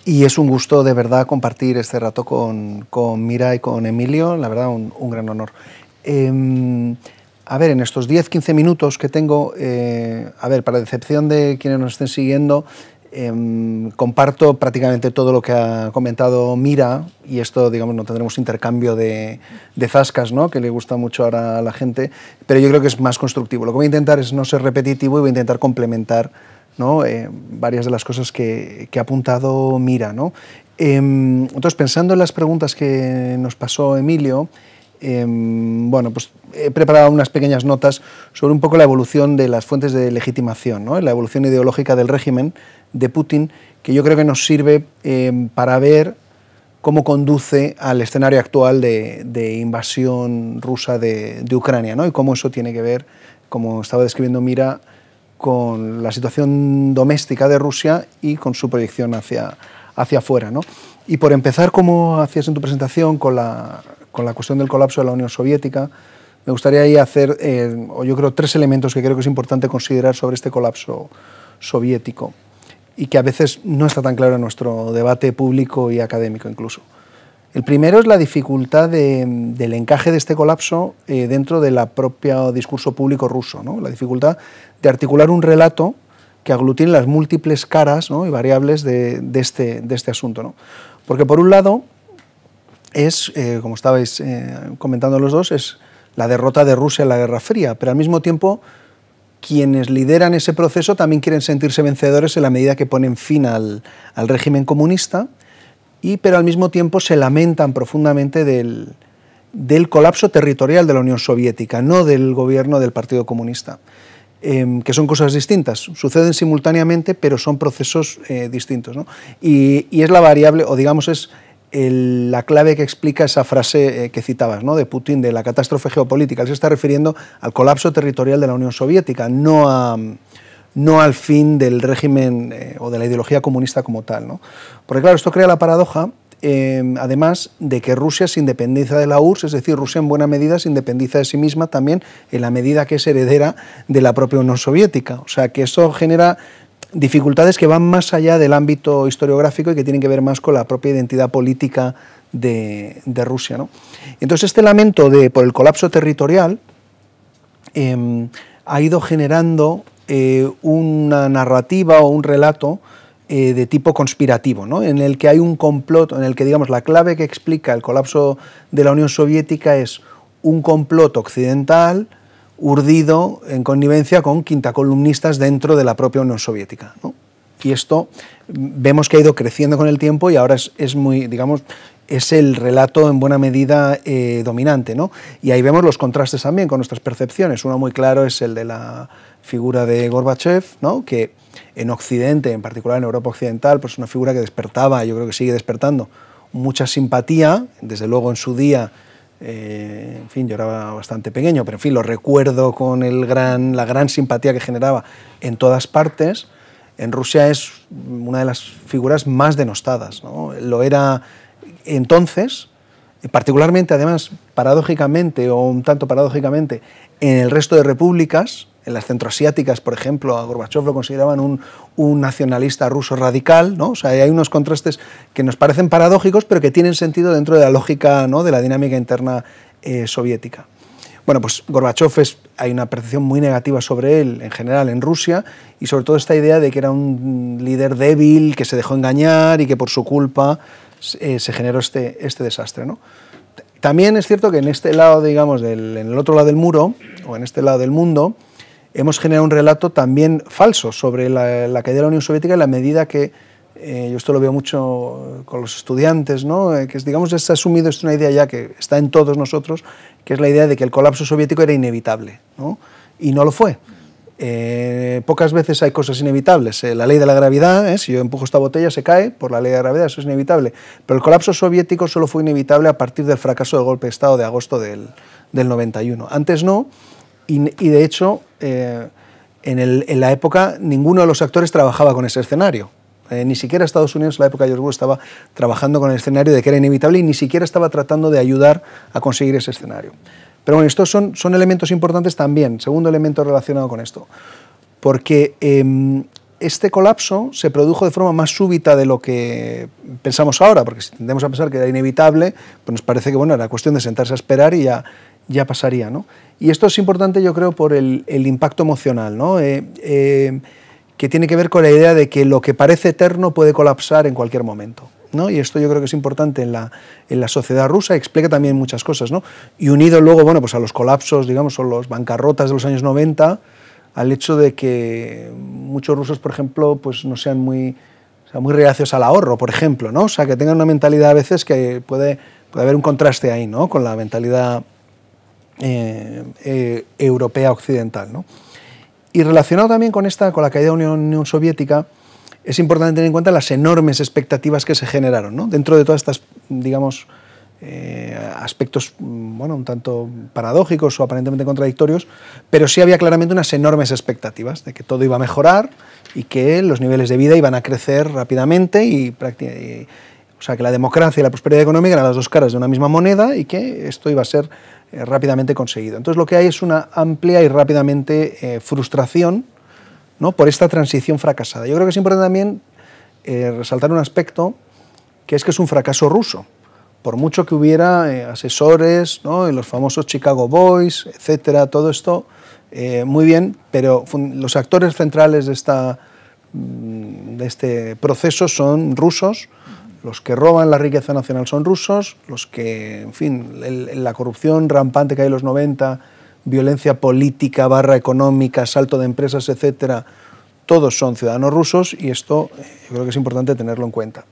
Y es un gusto de verdad compartir este rato con, con Mira y con Emilio, la verdad, un, gran honor. Em, a ver, en estos 10-15 minutos que tengo, eh, a ver, para decepción de quienes nos estén siguiendo, Em, comparto prácticamente todo lo que ha comentado Mira, y esto, digamos, no tendremos intercambio de, de zascas, que le gusta mucho ahora a la gente, pero yo creo que es más constructivo. Lo que voy a intentar es no ser repetitivo y voy a intentar complementar ¿no? Eh, varias de las cosas que, ha apuntado Mira. ¿no? Em, entonces, pensando en las preguntas que nos pasó Emilio, em, bueno, pues he preparado unas pequeñas notas sobre un poco la evolución de las fuentes de legitimación, la evolución ideológica del régimen de Putin, que yo creo que nos sirve eh, para ver cómo conduce al escenario actual de, invasión rusa de, Ucrania ¿no? y cómo eso tiene que ver, como estaba describiendo Mira, con la situación doméstica de Rusia y con su proyección hacia, hacia afuera. Y por empezar, como hacías en tu presentación, con la, con la cuestión del colapso de la Unión Soviética, me gustaría ahí hacer, eh, yo creo, tres elementos que creo que es importante considerar sobre este colapso soviético y que a veces no está tan claro en nuestro debate público y académico incluso. El primero es la dificultad del encaje de este colapso eh, dentro del propio discurso público ruso, ¿no? la dificultad de articular un relato que aglutine las múltiples caras y variables de, este, de este asunto. Porque por un lado es, eh, como estabais comentando los dos, es la derrota de Rusia en la Guerra Fría, pero al mismo tiempo quienes lideran ese proceso también quieren sentirse vencedores en la medida que ponen fin al, régimen comunista, y, pero al mismo tiempo se lamentan profundamente del, colapso territorial de la Unión Soviética, no del gobierno del Partido Comunista, em, que son cosas distintas. Suceden simultáneamente, pero son procesos eh, distintos. Y, y, es la variable, o digamos, es la clave que explica esa frase eh, que citabas, ¿no? de Putin, de la catástrofe geopolítica. se está refiriendo al colapso territorial de la Unión Soviética, no, no al fin del régimen eh, o de la ideología comunista como tal. Porque claro, esto crea la paradoja eh, además de que Rusia se independiza de la URSS, es decir, Rusia en buena medida se independiza de sí misma también en la medida que es heredera de la propia Unión Soviética. O sea, que eso genera dificultades que van más allá del ámbito historiográfico y que tienen que ver más con la propia identidad política de, Rusia. Entonces, este lamento de, por el colapso territorial em, ha ido generando eh, una narrativa o un relato eh, de tipo conspirativo, ¿no? en el que hay un complot, en el que digamos la clave que explica el colapso de la Unión Soviética es un complot occidental urdido en connivencia con quintacolumnistas dentro de la propia Unión Soviética. Y esto mm, vemos que ha ido creciendo con el tiempo y ahora es, muy, digamos, es el relato en buena medida eh, dominante. ¿no? Y ahí vemos los contrastes también con nuestras percepciones. Uno muy claro es el de la figura de Gorbachev, ¿no? que en Occidente, en particular en Europa Occidental, pues es una figura que despertaba, yo creo que sigue despertando, mucha simpatía, desde luego en su día eh, en fin, yo era bastante pequeño, pero en fin, lo recuerdo con el gran, la gran simpatía que generaba en todas partes. En Rusia es una de las figuras más denostadas. Lo era entonces, particularmente, además, paradójicamente o un tanto paradójicamente, en el resto de repúblicas en las centroasiáticas, por ejemplo, a Gorbachev lo consideraban un, nacionalista ruso radical, ¿no? O sea, hay unos contrastes que nos parecen paradójicos, pero que tienen sentido dentro de la lógica, ¿no? De la dinámica interna eh, soviética. Bueno, pues Gorbachev es, hay una percepción muy negativa sobre él en general en Rusia y sobre todo esta idea de que era un líder débil, que se dejó engañar y que por su culpa eh, se generó este, este desastre. ¿no? También es cierto que en este lado, digamos, en el otro lado del muro, o en este lado del mundo, hemos generado un relato también falso sobre la, caída de la Unión Soviética en la medida que, eh, yo esto lo veo mucho con los estudiantes, ¿no? Eh, que digamos ha asumido, es una idea ya que está en todos nosotros, que es la idea de que el colapso soviético era inevitable, ¿no? y no lo fue. Eh, pocas veces hay cosas inevitables. la ley de la gravedad, si yo empujo esta botella se cae por la ley de la gravedad, eso es inevitable. Pero el colapso soviético solo fue inevitable a partir del fracaso del golpe de Estado de agosto del, del 91. Antes no, y, de hecho, eh, en, la época ninguno de los actores trabajaba con ese escenario. Eh, ni siquiera Estados Unidos en la época de George Bush estaba trabajando con el escenario de que era inevitable y ni siquiera estaba tratando de ayudar a conseguir ese escenario. Pero bueno, estos son, son elementos importantes también. Segundo elemento relacionado con esto. Porque em, este colapso se produjo de forma más súbita de lo que pensamos ahora, porque si tendemos a pensar que era inevitable, pues nos parece que bueno, era cuestión de sentarse a esperar y ya, ya pasaría. ¿no? Y esto es importante, yo creo, por el, impacto emocional, ¿no? Eh, eh, que tiene que ver con la idea de que lo que parece eterno puede colapsar en cualquier momento. ¿no? Y esto yo creo que es importante en la, en la sociedad rusa, explica también muchas cosas. ¿no? Y unido luego bueno, pues a los colapsos, digamos, o los bancarrotas de los años 90, al hecho de que muchos rusos, por ejemplo, pues no sean muy, o sea, muy reacios al ahorro, por ejemplo. ¿no? O sea, que tengan una mentalidad a veces que puede, puede haber un contraste ahí ¿no? con la mentalidad eh, eh, europea occidental. ¿no? Y relacionado también con, esta, con la caída de la Unión Soviética, es importante tener en cuenta las enormes expectativas que se generaron dentro de todas estas, digamos, eh, aspectos, bueno, un tanto paradójicos o aparentemente contradictorios, pero sí había claramente unas enormes expectativas de que todo iba a mejorar y que los niveles de vida iban a crecer rápidamente y, y o sea, que la democracia y la prosperidad económica eran las dos caras de una misma moneda y que esto iba a ser eh, rápidamente conseguido. Entonces lo que hay es una amplia y rápidamente eh, frustración ¿no? por esta transición fracasada. Yo creo que es importante también eh, resaltar un aspecto que es que es un fracaso ruso. Por mucho que hubiera asesores, ¿no? los famosos Chicago Boys, etcétera, todo esto, muy bien, pero los actores centrales de, esta, mm, de este proceso son rusos, los que roban la riqueza nacional son rusos, los que, en fin, la corrupción rampante que hay en los 90, violencia política, barra económica, asalto de empresas, etcétera, todos son ciudadanos rusos y esto eh, yo creo que es importante tenerlo en cuenta.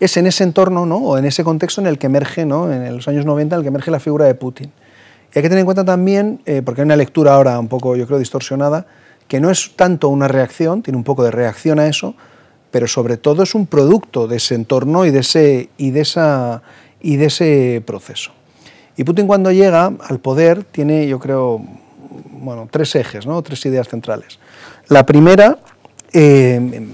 Es en ese entorno ¿no? o en ese contexto en el que emerge, ¿no? en los años 90, en el que emerge la figura de Putin. Y hay que tener en cuenta también, eh, porque hay una lectura ahora un poco, yo creo, distorsionada, que no es tanto una reacción, tiene un poco de reacción a eso, pero sobre todo es un producto de ese entorno y de ese, y de esa, y de ese proceso. Y Putin cuando llega al poder tiene, yo creo, bueno, tres ejes, ¿no? tres ideas centrales. La primera eh,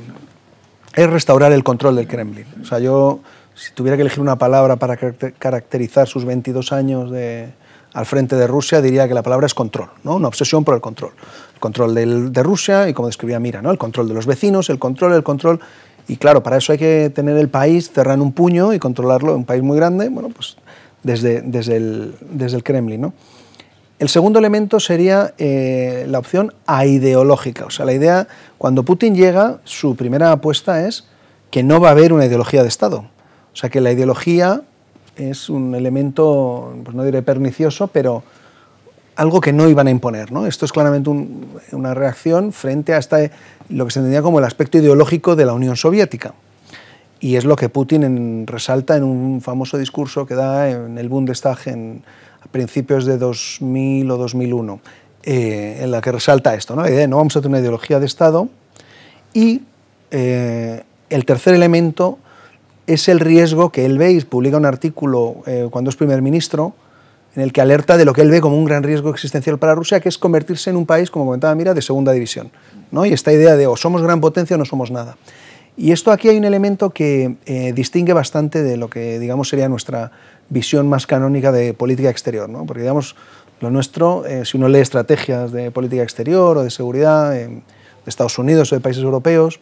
es restaurar el control del Kremlin. O sea, yo, si tuviera que elegir una palabra para caracterizar sus 22 años de, al frente de Rusia, diría que la palabra es control, ¿no? una obsesión por el control. El control de Rusia y, como describía Mira, ¿no? el control de los vecinos, el control, el control. Y claro, para eso hay que tener el país cerrar en un puño y controlarlo, un país muy grande, bueno, pues desde, desde, el, desde el Kremlin. ¿no? El segundo elemento sería eh, la opción ideológica O sea, la idea, cuando Putin llega, su primera apuesta es que no va a haber una ideología de Estado. O sea, que la ideología es un elemento, pues no diré pernicioso, pero algo que no iban a imponer. Esto es claramente una reacción frente a este, lo que se entendía como el aspecto ideológico de la Unión Soviética. Y es lo que Putin resalta en un famoso discurso que da en el Bundestag en, a principios de 2000 o 2001, eh, en la que resalta esto, ¿no? idea no vamos a tener una ideología de Estado. Y eh, el tercer elemento es el riesgo que él ve y publica un artículo eh, cuando es primer ministro en el que alerta de lo que él ve como un gran riesgo existencial para Rusia, que es convertirse en un país, como comentaba Mira, de segunda división. ¿no? Y esta idea de o somos gran potencia o no somos nada. Y esto aquí hay un elemento que eh, distingue bastante de lo que, digamos, sería nuestra visión más canónica de política exterior, Porque, digamos, lo nuestro, eh, si uno lee estrategias de política exterior o de seguridad de Estados Unidos o de países europeos,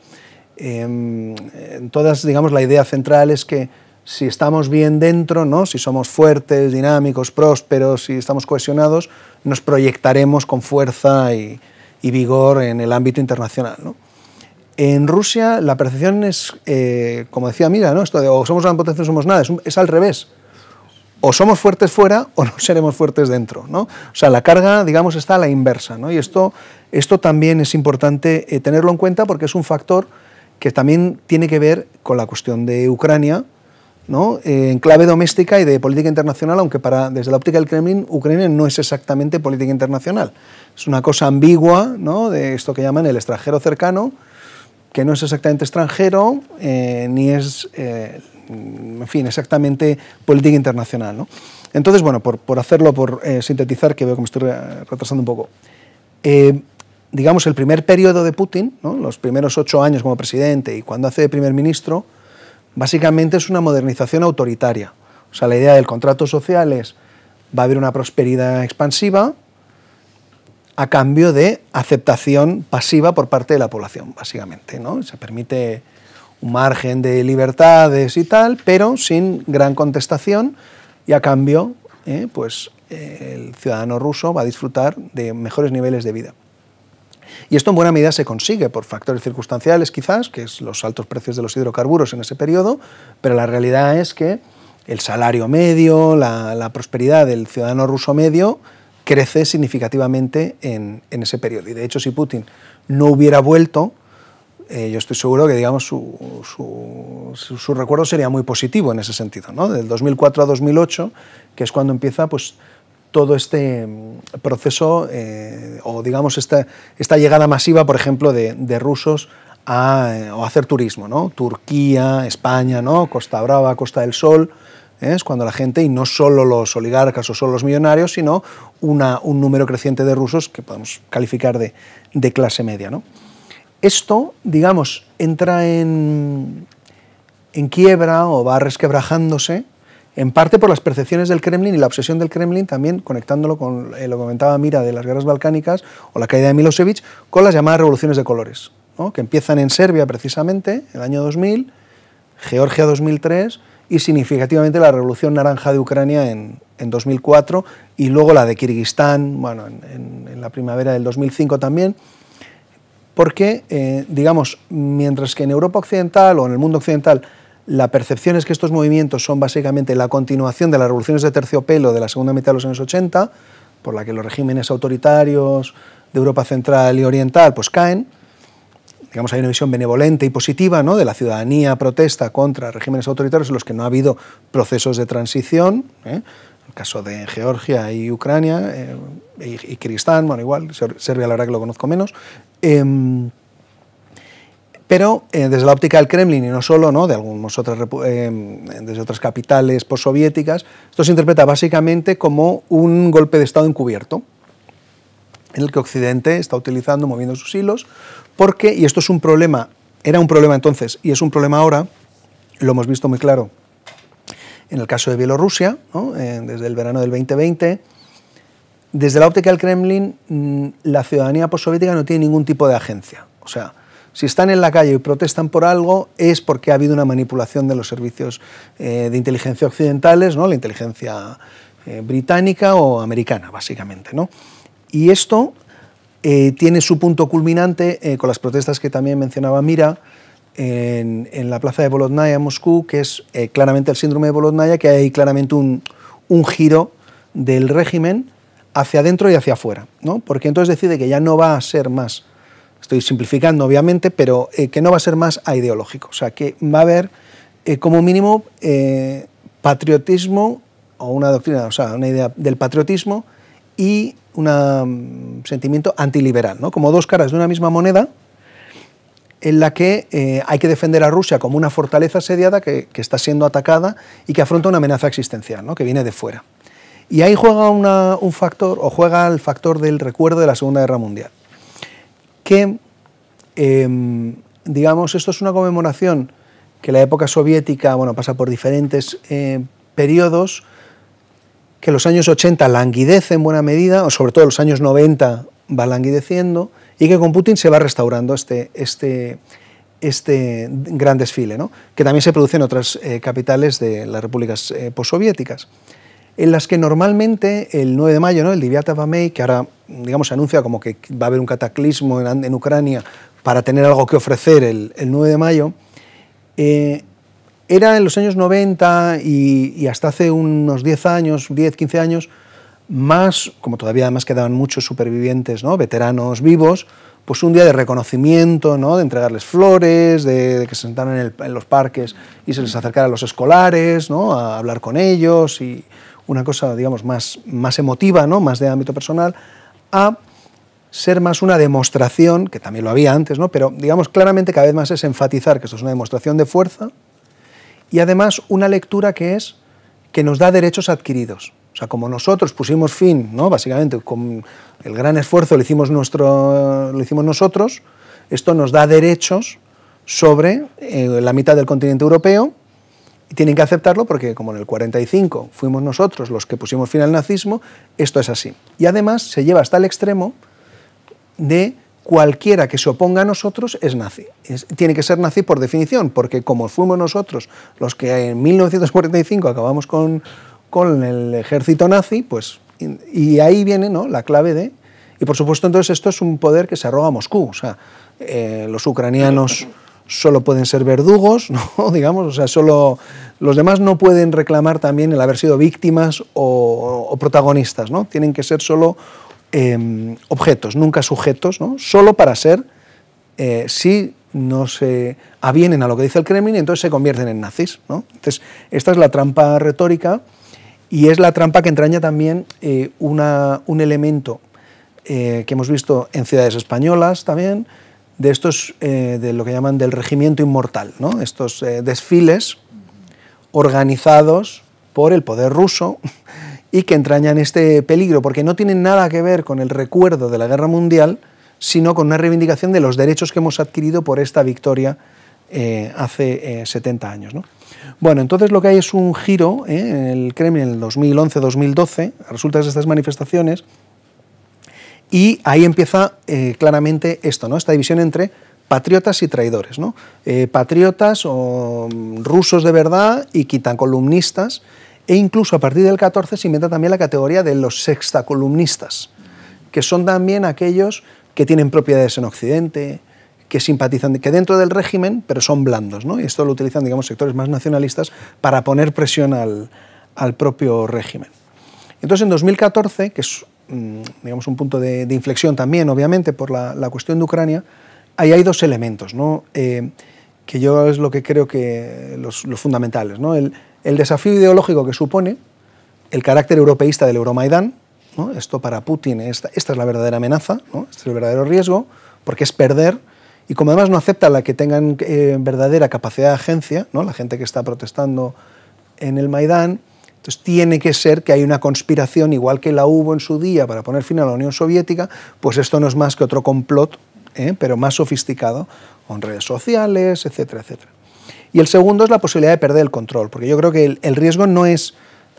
Em, en todas, digamos, la idea central es que si estamos bien dentro, ¿no? si somos fuertes, dinámicos, prósperos, si estamos cohesionados, nos proyectaremos con fuerza y, vigor en el ámbito internacional. ¿no? En Rusia la percepción es, eh, como decía Mira, ¿no? Esto de, o somos una potencia o somos nada, es, al revés. O somos fuertes fuera o no seremos fuertes dentro. ¿no? O sea, la carga, digamos, está a la inversa. ¿no? Y esto, esto también es importante eh, tenerlo en cuenta porque es un factor que también tiene que ver con la cuestión de Ucrania, ¿no? Eh, en clave doméstica y de política internacional, aunque para, desde la óptica del Kremlin, Ucrania no es exactamente política internacional. Es una cosa ambigua, ¿no? de esto que llaman el extranjero cercano, que no es exactamente extranjero, eh, ni es, eh, en fin, exactamente política internacional. Entonces, bueno, por, por hacerlo, por sintetizar, que veo que me estoy retrasando un poco digamos, el primer periodo de Putin, los primeros ocho años como presidente y cuando hace de primer ministro, básicamente es una modernización autoritaria. O sea, la idea del contrato social es, va a haber una prosperidad expansiva a cambio de aceptación pasiva por parte de la población, básicamente. ¿no? Se permite un margen de libertades y tal, pero sin gran contestación y a cambio, eh, pues eh, el ciudadano ruso va a disfrutar de mejores niveles de vida. Y esto en buena medida se consigue por factores circunstanciales quizás, que es los altos precios de los hidrocarburos en ese periodo, pero la realidad es que el salario medio, la, prosperidad del ciudadano ruso medio crece significativamente en, ese periodo. Y de hecho, si Putin no hubiera vuelto, eh, yo estoy seguro que digamos, su, su, recuerdo sería muy positivo en ese sentido. ¿no? Del 2004 a 2008, que es cuando empieza pues, todo este mm, proceso eh, o digamos esta, esta, llegada masiva, por ejemplo, de, rusos a, eh, hacer turismo, ¿no? Turquía, España, ¿no? Costa Brava, Costa del Sol, ¿eh? es cuando la gente, y no solo los oligarcas o solo los millonarios, sino una, un número creciente de rusos que podemos calificar de, clase media, ¿no? Esto, digamos, entra en, en quiebra o va resquebrajándose en parte por las percepciones del Kremlin y la obsesión del Kremlin, también conectándolo con, eh, lo comentaba Mira, de las guerras balcánicas o la caída de Milosevic, con las llamadas revoluciones de colores, que empiezan en Serbia precisamente, el año 2000, Georgia 2003 y significativamente la revolución naranja de Ucrania en, 2004 y luego la de Kirguistán, bueno, en, la primavera del 2005 también porque, eh, digamos, mientras que en Europa Occidental o en el mundo occidental la percepción es que estos movimientos son básicamente la continuación de las revoluciones de terciopelo de la segunda mitad de los años 80, por la que los regímenes autoritarios de Europa Central y Oriental pues caen. Digamos, hay una visión benevolente y positiva ¿no? de la ciudadanía protesta contra regímenes autoritarios en los que no ha habido procesos de transición. ¿eh? en el caso de Georgia y Ucrania, eh, y, y Kiristán, bueno, igual, Serbia la verdad que lo conozco menos. Em, pero eh, desde la óptica del Kremlin y no solo, ¿no? de algunas otras, eh, desde otras capitales postsoviéticas, esto se interpreta básicamente como un golpe de Estado encubierto, en el que Occidente está utilizando, moviendo sus hilos, porque, y esto es un problema, era un problema entonces y es un problema ahora, lo hemos visto muy claro en el caso de Bielorrusia, eh, desde el verano del 2020, desde la óptica del Kremlin, mm, la ciudadanía postsoviética no tiene ningún tipo de agencia. O sea, si están en la calle y protestan por algo es porque ha habido una manipulación de los servicios eh, de inteligencia occidentales, ¿no? la inteligencia eh, británica o americana, básicamente. ¿no? Y esto eh, tiene su punto culminante con las protestas que también mencionaba Mira, en, la plaza de Bolotnaya, Moscú, que es claramente el síndrome de Bolotnaya, que hay claramente un, un, giro del régimen hacia adentro y hacia afuera, ¿no? porque entonces decide que ya no va a ser más estoy simplificando obviamente, pero eh, que no va a ser más ideológico. O sea, que va a haber eh, como mínimo eh, patriotismo o una doctrina, o sea, una idea del patriotismo y un mm, sentimiento antiliberal, ¿no? como dos caras de una misma moneda en la que hay que defender a Rusia como una fortaleza asediada que, está siendo atacada y que afronta una amenaza existencial, ¿no? que viene de fuera. Y ahí juega un factor, o juega el factor del recuerdo de la Segunda Guerra Mundial que, em, digamos, esto es una conmemoración que la época soviética, bueno, pasa por diferentes eh, periodos, que los años 80 languidece en buena medida, o sobre todo los años 90 va languideciendo, y que con Putin se va restaurando este, este, este gran desfile, que también se produce en otras eh, capitales de las repúblicas eh, postsoviéticas en las que normalmente el 9 de mayo, ¿no? el Diviata que ahora digamos, se anuncia como que va a haber un cataclismo en, Ucrania para tener algo que ofrecer el, 9 de mayo, eh, era en los años 90 y, hasta hace unos 10 años, 10, 15 años, más, como todavía además quedaban muchos supervivientes, ¿no? veteranos vivos, pues un día de reconocimiento, de entregarles flores, de, que se sentaran en, los parques y se les acercara a los escolares, ¿no? a hablar con ellos y, una cosa, digamos, más, más emotiva, ¿no? más de ámbito personal, a ser más una demostración, que también lo había antes, ¿no? pero digamos claramente cada vez más es enfatizar que esto es una demostración de fuerza y además una lectura que es que nos da derechos adquiridos. O sea, como nosotros pusimos fin, ¿no? básicamente con el gran esfuerzo lo hicimos, nuestro, lo hicimos nosotros, esto nos da derechos sobre eh, la mitad del continente europeo y tienen que aceptarlo porque, como en el 45 fuimos nosotros los que pusimos fin al nazismo, esto es así. Y además se lleva hasta el extremo de cualquiera que se oponga a nosotros es nazi. tiene que ser nazi por definición, porque como fuimos nosotros los que en 1945 acabamos con, el ejército nazi, pues y, ahí viene ¿no? la clave de... Y por supuesto entonces esto es un poder que se arroga a Moscú. O sea, eh, los ucranianos solo pueden ser verdugos, digamos, o sea, solo los demás no pueden reclamar también el haber sido víctimas o, protagonistas, ¿no? Tienen que ser solo em, objetos, nunca sujetos, ¿no? Solo para ser, eh, si no se avienen a lo que dice el Kremlin, entonces se convierten en nazis, ¿no? Entonces, esta es la trampa retórica y es la trampa que entraña también eh, una, un elemento eh, que hemos visto en ciudades españolas también, de estos, eh, de lo que llaman del regimiento inmortal, ¿no? estos eh, desfiles organizados por el poder ruso y que entrañan este peligro, porque no tienen nada que ver con el recuerdo de la guerra mundial, sino con una reivindicación de los derechos que hemos adquirido por esta victoria eh, hace 70 años. Bueno, entonces lo que hay es un giro en el Kremlin en 2011-2012, a resultas de estas manifestaciones, y ahí empieza eh, claramente esto, ¿no? esta división entre patriotas y traidores. ¿no? Eh, patriotas o mm, rusos de verdad y quitacolumnistas. E incluso a partir del 14 se inventa también la categoría de los sextacolumnistas, que son también aquellos que tienen propiedades en Occidente, que simpatizan, que dentro del régimen, pero son blandos. ¿no? Y esto lo utilizan digamos, sectores más nacionalistas para poner presión al, al propio régimen. Entonces, en 2014, que es Mm, digamos, un punto de, inflexión también, obviamente, por la, cuestión de Ucrania, ahí hay dos elementos, ¿no? Eh, que yo es lo que creo que los, fundamentales, ¿no? El, desafío ideológico que supone el carácter europeísta del Euromaidán, ¿no? esto para Putin, esta, esta es la verdadera amenaza, ¿no? este es el verdadero riesgo, porque es perder, y como además no acepta la que tengan eh, verdadera capacidad de agencia, ¿no? la gente que está protestando en el Maidán, entonces tiene que ser que hay una conspiración, igual que la hubo en su día para poner fin a la Unión Soviética, pues esto no es más que otro complot, ¿eh? pero más sofisticado, con redes sociales, etcétera, etcétera. Y el segundo es la posibilidad de perder el control, porque yo creo que el, riesgo no es,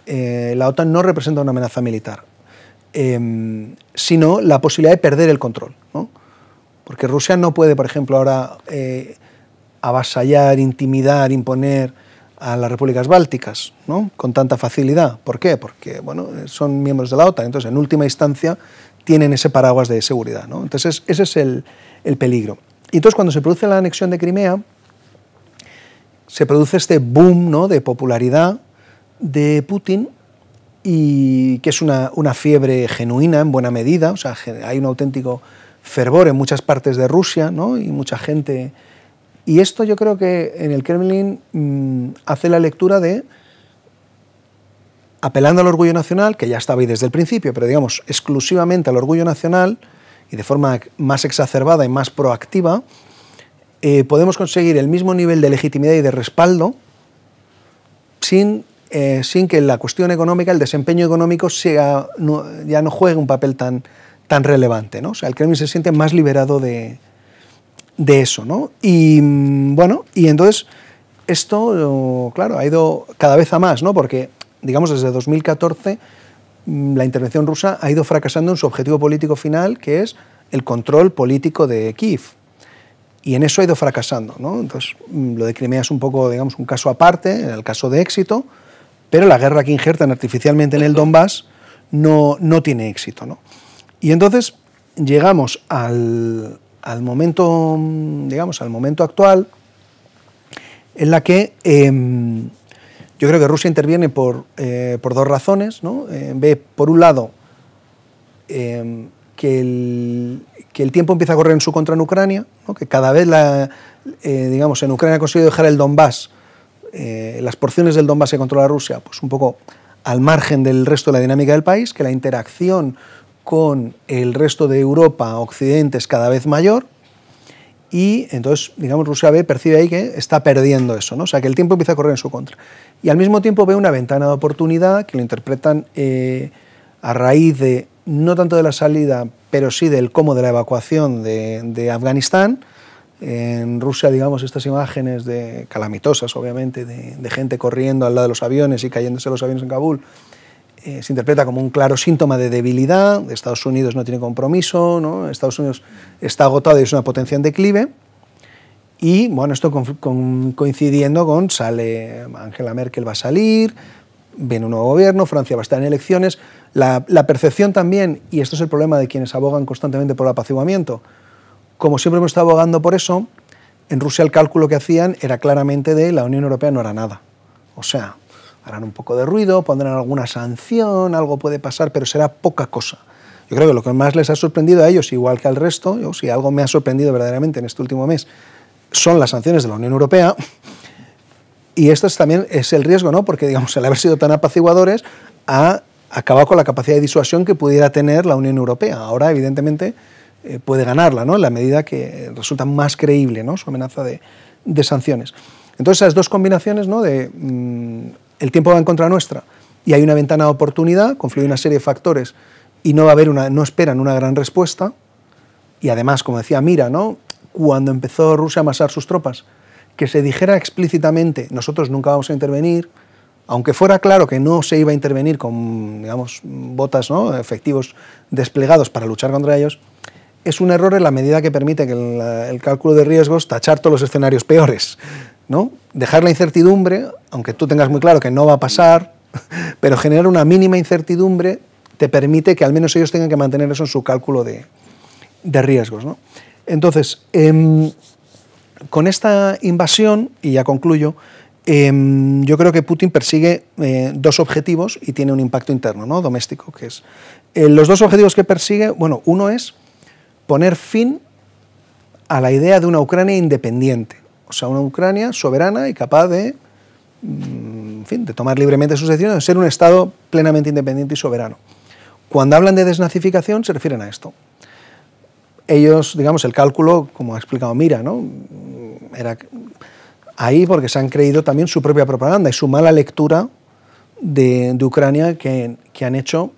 eh, la OTAN no representa una amenaza militar, em, sino la posibilidad de perder el control. Porque Rusia no puede, por ejemplo, ahora eh, avasallar, intimidar, imponer a las repúblicas bálticas ¿no? con tanta facilidad. ¿Por qué? Porque bueno, son miembros de la OTAN, entonces en última instancia tienen ese paraguas de seguridad. ¿no? Entonces ese es el, el peligro. Y entonces cuando se produce la anexión de Crimea, se produce este boom ¿no? de popularidad de Putin y que es una, una fiebre genuina en buena medida, o sea, hay un auténtico fervor en muchas partes de Rusia ¿no? y mucha gente y esto yo creo que en el Kremlin mm, hace la lectura de, apelando al orgullo nacional, que ya estaba ahí desde el principio, pero digamos exclusivamente al orgullo nacional y de forma más exacerbada y más proactiva, eh, podemos conseguir el mismo nivel de legitimidad y de respaldo sin, eh, sin que la cuestión económica, el desempeño económico, sea, ya no juegue un papel tan, tan relevante. ¿no? O sea, el Kremlin se siente más liberado de, de eso, ¿no? Y mm, bueno, y entonces esto, claro, ha ido cada vez a más, ¿no? Porque, digamos, desde 2014 mm, la intervención rusa ha ido fracasando en su objetivo político final, que es el control político de Kiev. Y en eso ha ido fracasando, ¿no? Entonces, mm, lo de Crimea es un poco, digamos, un caso aparte, en el caso de éxito, pero la guerra que injertan artificialmente en el Donbass no, no tiene éxito, ¿no? Y entonces llegamos al, al momento, digamos, al momento actual, en la que em, yo creo que Rusia interviene por, eh, por dos razones. Em, ve, por un lado, em, que el, tiempo empieza a correr en su contra en Ucrania, que cada vez, la, eh, digamos, en Ucrania ha conseguido dejar el Donbass, eh, las porciones del Donbass que controla Rusia, pues un poco al margen del resto de la dinámica del país, que la interacción con el resto de Europa, Occidente es cada vez mayor, y entonces, digamos, Rusia ve percibe ahí que está perdiendo eso, ¿no? o sea, que el tiempo empieza a correr en su contra. Y al mismo tiempo ve una ventana de oportunidad que lo interpretan eh, a raíz de, no tanto de la salida, pero sí del cómo de la evacuación de, Afganistán. En Rusia, digamos, estas imágenes de calamitosas, obviamente, de, de gente corriendo al lado de los aviones y cayéndose los aviones en Kabul, eh, se interpreta como un claro síntoma de debilidad, Estados Unidos no tiene compromiso, Estados Unidos está agotado y es una potencia en declive, y bueno, esto coincidiendo con, sale Angela Merkel va a salir, viene un nuevo gobierno, Francia va a estar en elecciones, la, percepción también, y esto es el problema de quienes abogan constantemente por el apaciguamiento, como siempre hemos estado abogando por eso, en Rusia el cálculo que hacían era claramente de la Unión Europea no era nada. O sea, harán un poco de ruido, pondrán alguna sanción, algo puede pasar, pero será poca cosa. Yo creo que lo que más les ha sorprendido a ellos, igual que al resto, yo, si algo me ha sorprendido verdaderamente en este último mes, son las sanciones de la Unión Europea. Y esto también es el riesgo, ¿no? Porque, digamos, al haber sido tan apaciguadores, ha acabado con la capacidad de disuasión que pudiera tener la Unión Europea. Ahora, evidentemente, eh, puede ganarla, ¿no? En la medida que resulta más creíble, ¿no? Su amenaza de, sanciones. Entonces, esas dos combinaciones, ¿no? De mm, el tiempo va en contra nuestra y hay una ventana de oportunidad, confluye una serie de factores y no va a haber una, no esperan una gran respuesta. Y además, como decía Mira, ¿no? cuando empezó Rusia a amasar sus tropas, que se dijera explícitamente nosotros nunca vamos a intervenir, aunque fuera claro que no se iba a intervenir con, digamos, botas, ¿no? efectivos desplegados para luchar contra ellos, es un error en la medida que permite que el, el cálculo de riesgos tachar todos los escenarios peores, ¿no? dejar la incertidumbre, aunque tú tengas muy claro que no va a pasar, pero generar una mínima incertidumbre te permite que al menos ellos tengan que mantener eso en su cálculo de, riesgos. Entonces, em, con esta invasión, y ya concluyo, em, yo creo que Putin persigue eh, dos objetivos y tiene un impacto interno, ¿no? doméstico, que es... Eh, los dos objetivos que persigue, bueno, uno es poner fin a la idea de una Ucrania independiente sea, una Ucrania soberana y capaz de, mm, en fin, de tomar libremente sus decisiones, de ser un Estado plenamente independiente y soberano. Cuando hablan de desnazificación se refieren a esto. Ellos, digamos, el cálculo, como ha explicado Mira, ¿no? era ahí porque se han creído también su propia propaganda y su mala lectura de, Ucrania que, han hecho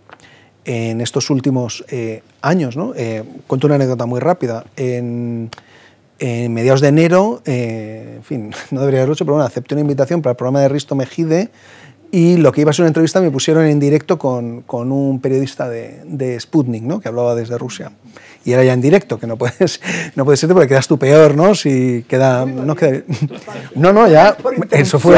en estos últimos eh, años. Eh, cuento una anécdota muy rápida. En, en mediados de enero, eh, en fin, no debería haberlo hecho, pero bueno, acepté una invitación para el programa de Risto Mejide y lo que iba a ser una entrevista me pusieron en directo con, con un periodista de, de Sputnik, ¿no? que hablaba desde Rusia. Y era ya en directo, que no puedes, no puedes irte porque quedas tú peor, ¿no? Si queda... No, no, ya... Eso fue...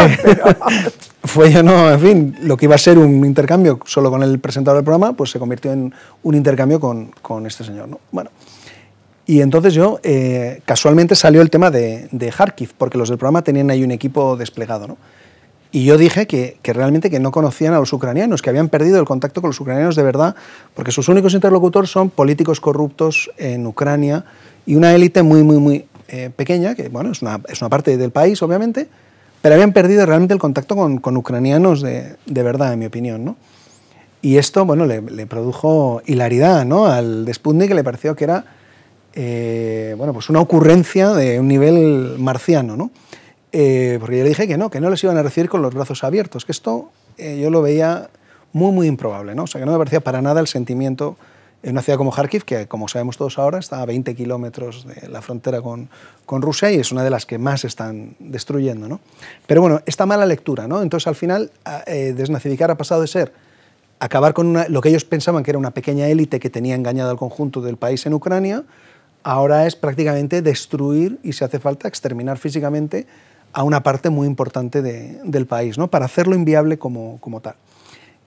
Fue yo, no, en fin, lo que iba a ser un intercambio solo con el presentador del programa, pues se convirtió en un intercambio con, con este señor, ¿no? Bueno, y entonces yo, eh, casualmente salió el tema de, de Kharkiv, porque los del programa tenían ahí un equipo desplegado, ¿no? Y yo dije que, que, realmente que no conocían a los ucranianos, que habían perdido el contacto con los ucranianos de verdad, porque sus únicos interlocutores son políticos corruptos en Ucrania y una élite muy, muy, muy eh, pequeña, que bueno, es una, es una, parte del país, obviamente, pero habían perdido realmente el contacto con, con ucranianos de, de, verdad, en mi opinión. ¿no? Y esto, bueno, le, produjo hilaridad ¿no? al Sputnik, que le pareció que era eh, bueno, pues una ocurrencia de un nivel marciano, ¿no? Eh, porque yo le dije que no, que no les iban a recibir con los brazos abiertos, que esto eh, yo lo veía muy, muy improbable, ¿no? O sea, que no me parecía para nada el sentimiento en una ciudad como Kharkiv, que como sabemos todos ahora está a 20 kilómetros de la frontera con, Rusia y es una de las que más están destruyendo. ¿no? Pero bueno, esta mala lectura, ¿no? entonces al final eh, desnazificar ha pasado de ser acabar con lo que ellos pensaban que era una pequeña élite que tenía engañado al conjunto del país en Ucrania ahora es prácticamente destruir y si hace falta exterminar físicamente a una parte muy importante del país, ¿no? para hacerlo inviable como, tal.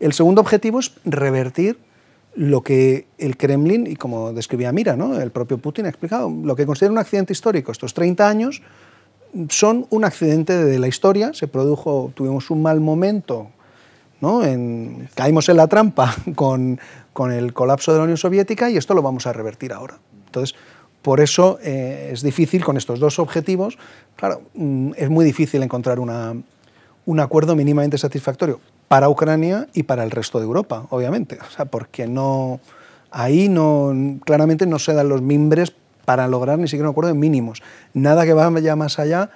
El segundo objetivo es revertir lo que el Kremlin, y como describía Mira, el propio Putin ha explicado, lo que considera un accidente histórico, estos 30 años, son un accidente de la historia, se produjo, tuvimos un mal momento, ¿no? en, caímos en la trampa con, el colapso de la Unión Soviética y esto lo vamos a revertir ahora. Entonces, por eso eh, es difícil con estos dos objetivos, claro, mm, es muy difícil encontrar una, un acuerdo mínimamente satisfactorio para Ucrania y para el resto de Europa, obviamente, o sea, porque no, ahí no, claramente no se dan los mimbres para lograr ni siquiera un acuerdo de mínimos, nada que vaya más allá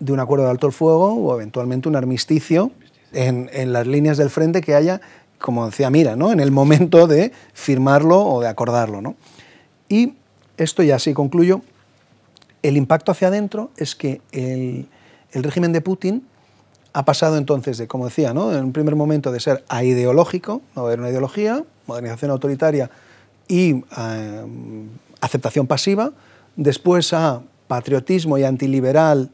de un acuerdo de alto el fuego o eventualmente un armisticio en, las líneas del frente que haya, como decía Mira, ¿no? en el momento de firmarlo o de acordarlo. ¿no? Y esto, y así concluyo, el impacto hacia adentro es que el, régimen de Putin ha pasado entonces de, como decía, en un primer momento de ser a ideológico, no haber una ideología, modernización autoritaria y eh, aceptación pasiva, después a patriotismo y antiliberal,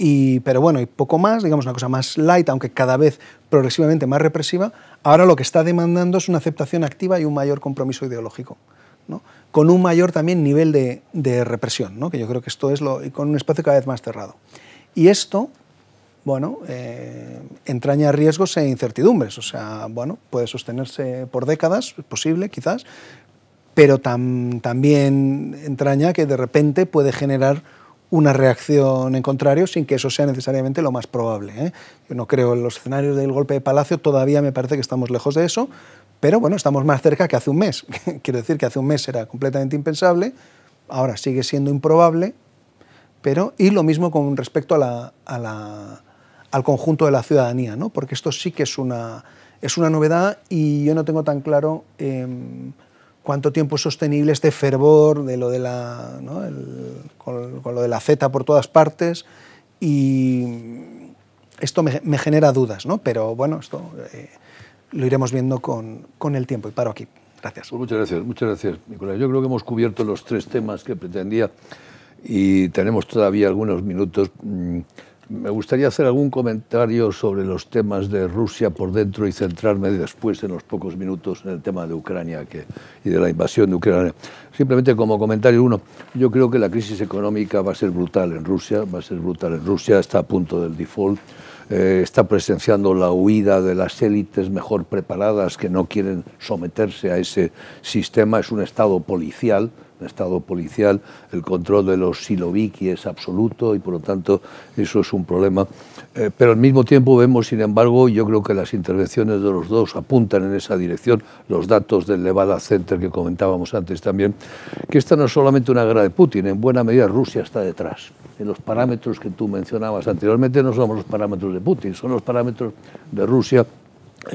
y, pero bueno, y poco más, digamos una cosa más light, aunque cada vez progresivamente más represiva, ahora lo que está demandando es una aceptación activa y un mayor compromiso ideológico con un mayor también nivel de, represión, que yo creo que esto es con un espacio cada vez más cerrado. Y esto, bueno, eh, entraña riesgos e incertidumbres, o sea, bueno, puede sostenerse por décadas, es posible quizás, pero también entraña que de repente puede generar una reacción en contrario sin que eso sea necesariamente lo más probable. ¿eh? Yo no creo en los escenarios del golpe de Palacio, todavía me parece que estamos lejos de eso, pero bueno, estamos más cerca que hace un mes. Quiero decir que hace un mes era completamente impensable, ahora sigue siendo improbable, pero y lo mismo con respecto al conjunto de la ciudadanía, porque esto sí que es una, es una novedad y yo no tengo tan claro em, cuánto tiempo es sostenible este fervor de lo de la, con, lo de la Z por todas partes y esto me, genera dudas, ¿no? pero bueno, esto... Eh, lo iremos viendo con, con el tiempo. Y paro aquí. Gracias. Pues muchas gracias, muchas gracias, Nicolás. Yo creo que hemos cubierto los tres temas que pretendía y tenemos todavía algunos minutos. Mm, me gustaría hacer algún comentario sobre los temas de Rusia por dentro y centrarme después en los pocos minutos en el tema de Ucrania que, y de la invasión de Ucrania. Simplemente como comentario uno, yo creo que la crisis económica va a ser brutal en Rusia, va a ser brutal en Rusia, está a punto del default. Eh, está presenciando la huida de las élites mejor preparadas que no quieren someterse a ese sistema, es un Estado policial, un Estado policial, el control de los siloviki es absoluto y por lo tanto eso es un problema. Eh, pero al mismo tiempo vemos, sin embargo, yo creo que las intervenciones de los dos apuntan en esa dirección, los datos del Levada Center que comentábamos antes también, que esta no es solamente una guerra de Putin, en buena medida Rusia está detrás en los parámetros que tú mencionabas anteriormente no somos los parámetros de Putin, son los parámetros de Rusia.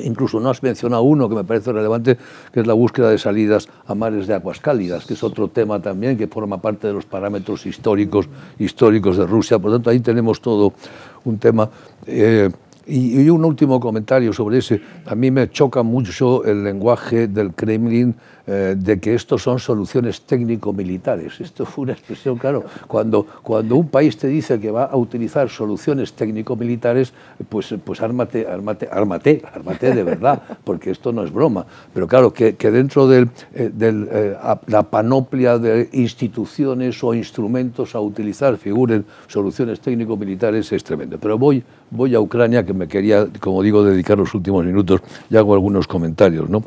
Incluso no has mencionado uno que me parece relevante, que es la búsqueda de salidas a mares de aguas cálidas, que es otro tema también que forma parte de los parámetros históricos, históricos de Rusia. Por lo tanto, ahí tenemos todo un tema. Eh, y, un último comentario sobre ese. A mí me choca mucho el lenguaje del Kremlin eh, de que estos son soluciones técnico-militares. Esto fue una expresión, claro, cuando, cuando un país te dice que va a utilizar soluciones técnico-militares, pues, pues ármate, ármate, ármate, de verdad, porque esto no es broma. Pero claro, que, dentro de eh, eh, la panoplia de instituciones o instrumentos a utilizar figuren soluciones técnico-militares es tremendo. Pero voy, voy a Ucrania, que me quería, como digo, dedicar los últimos minutos y hago algunos comentarios, ¿no?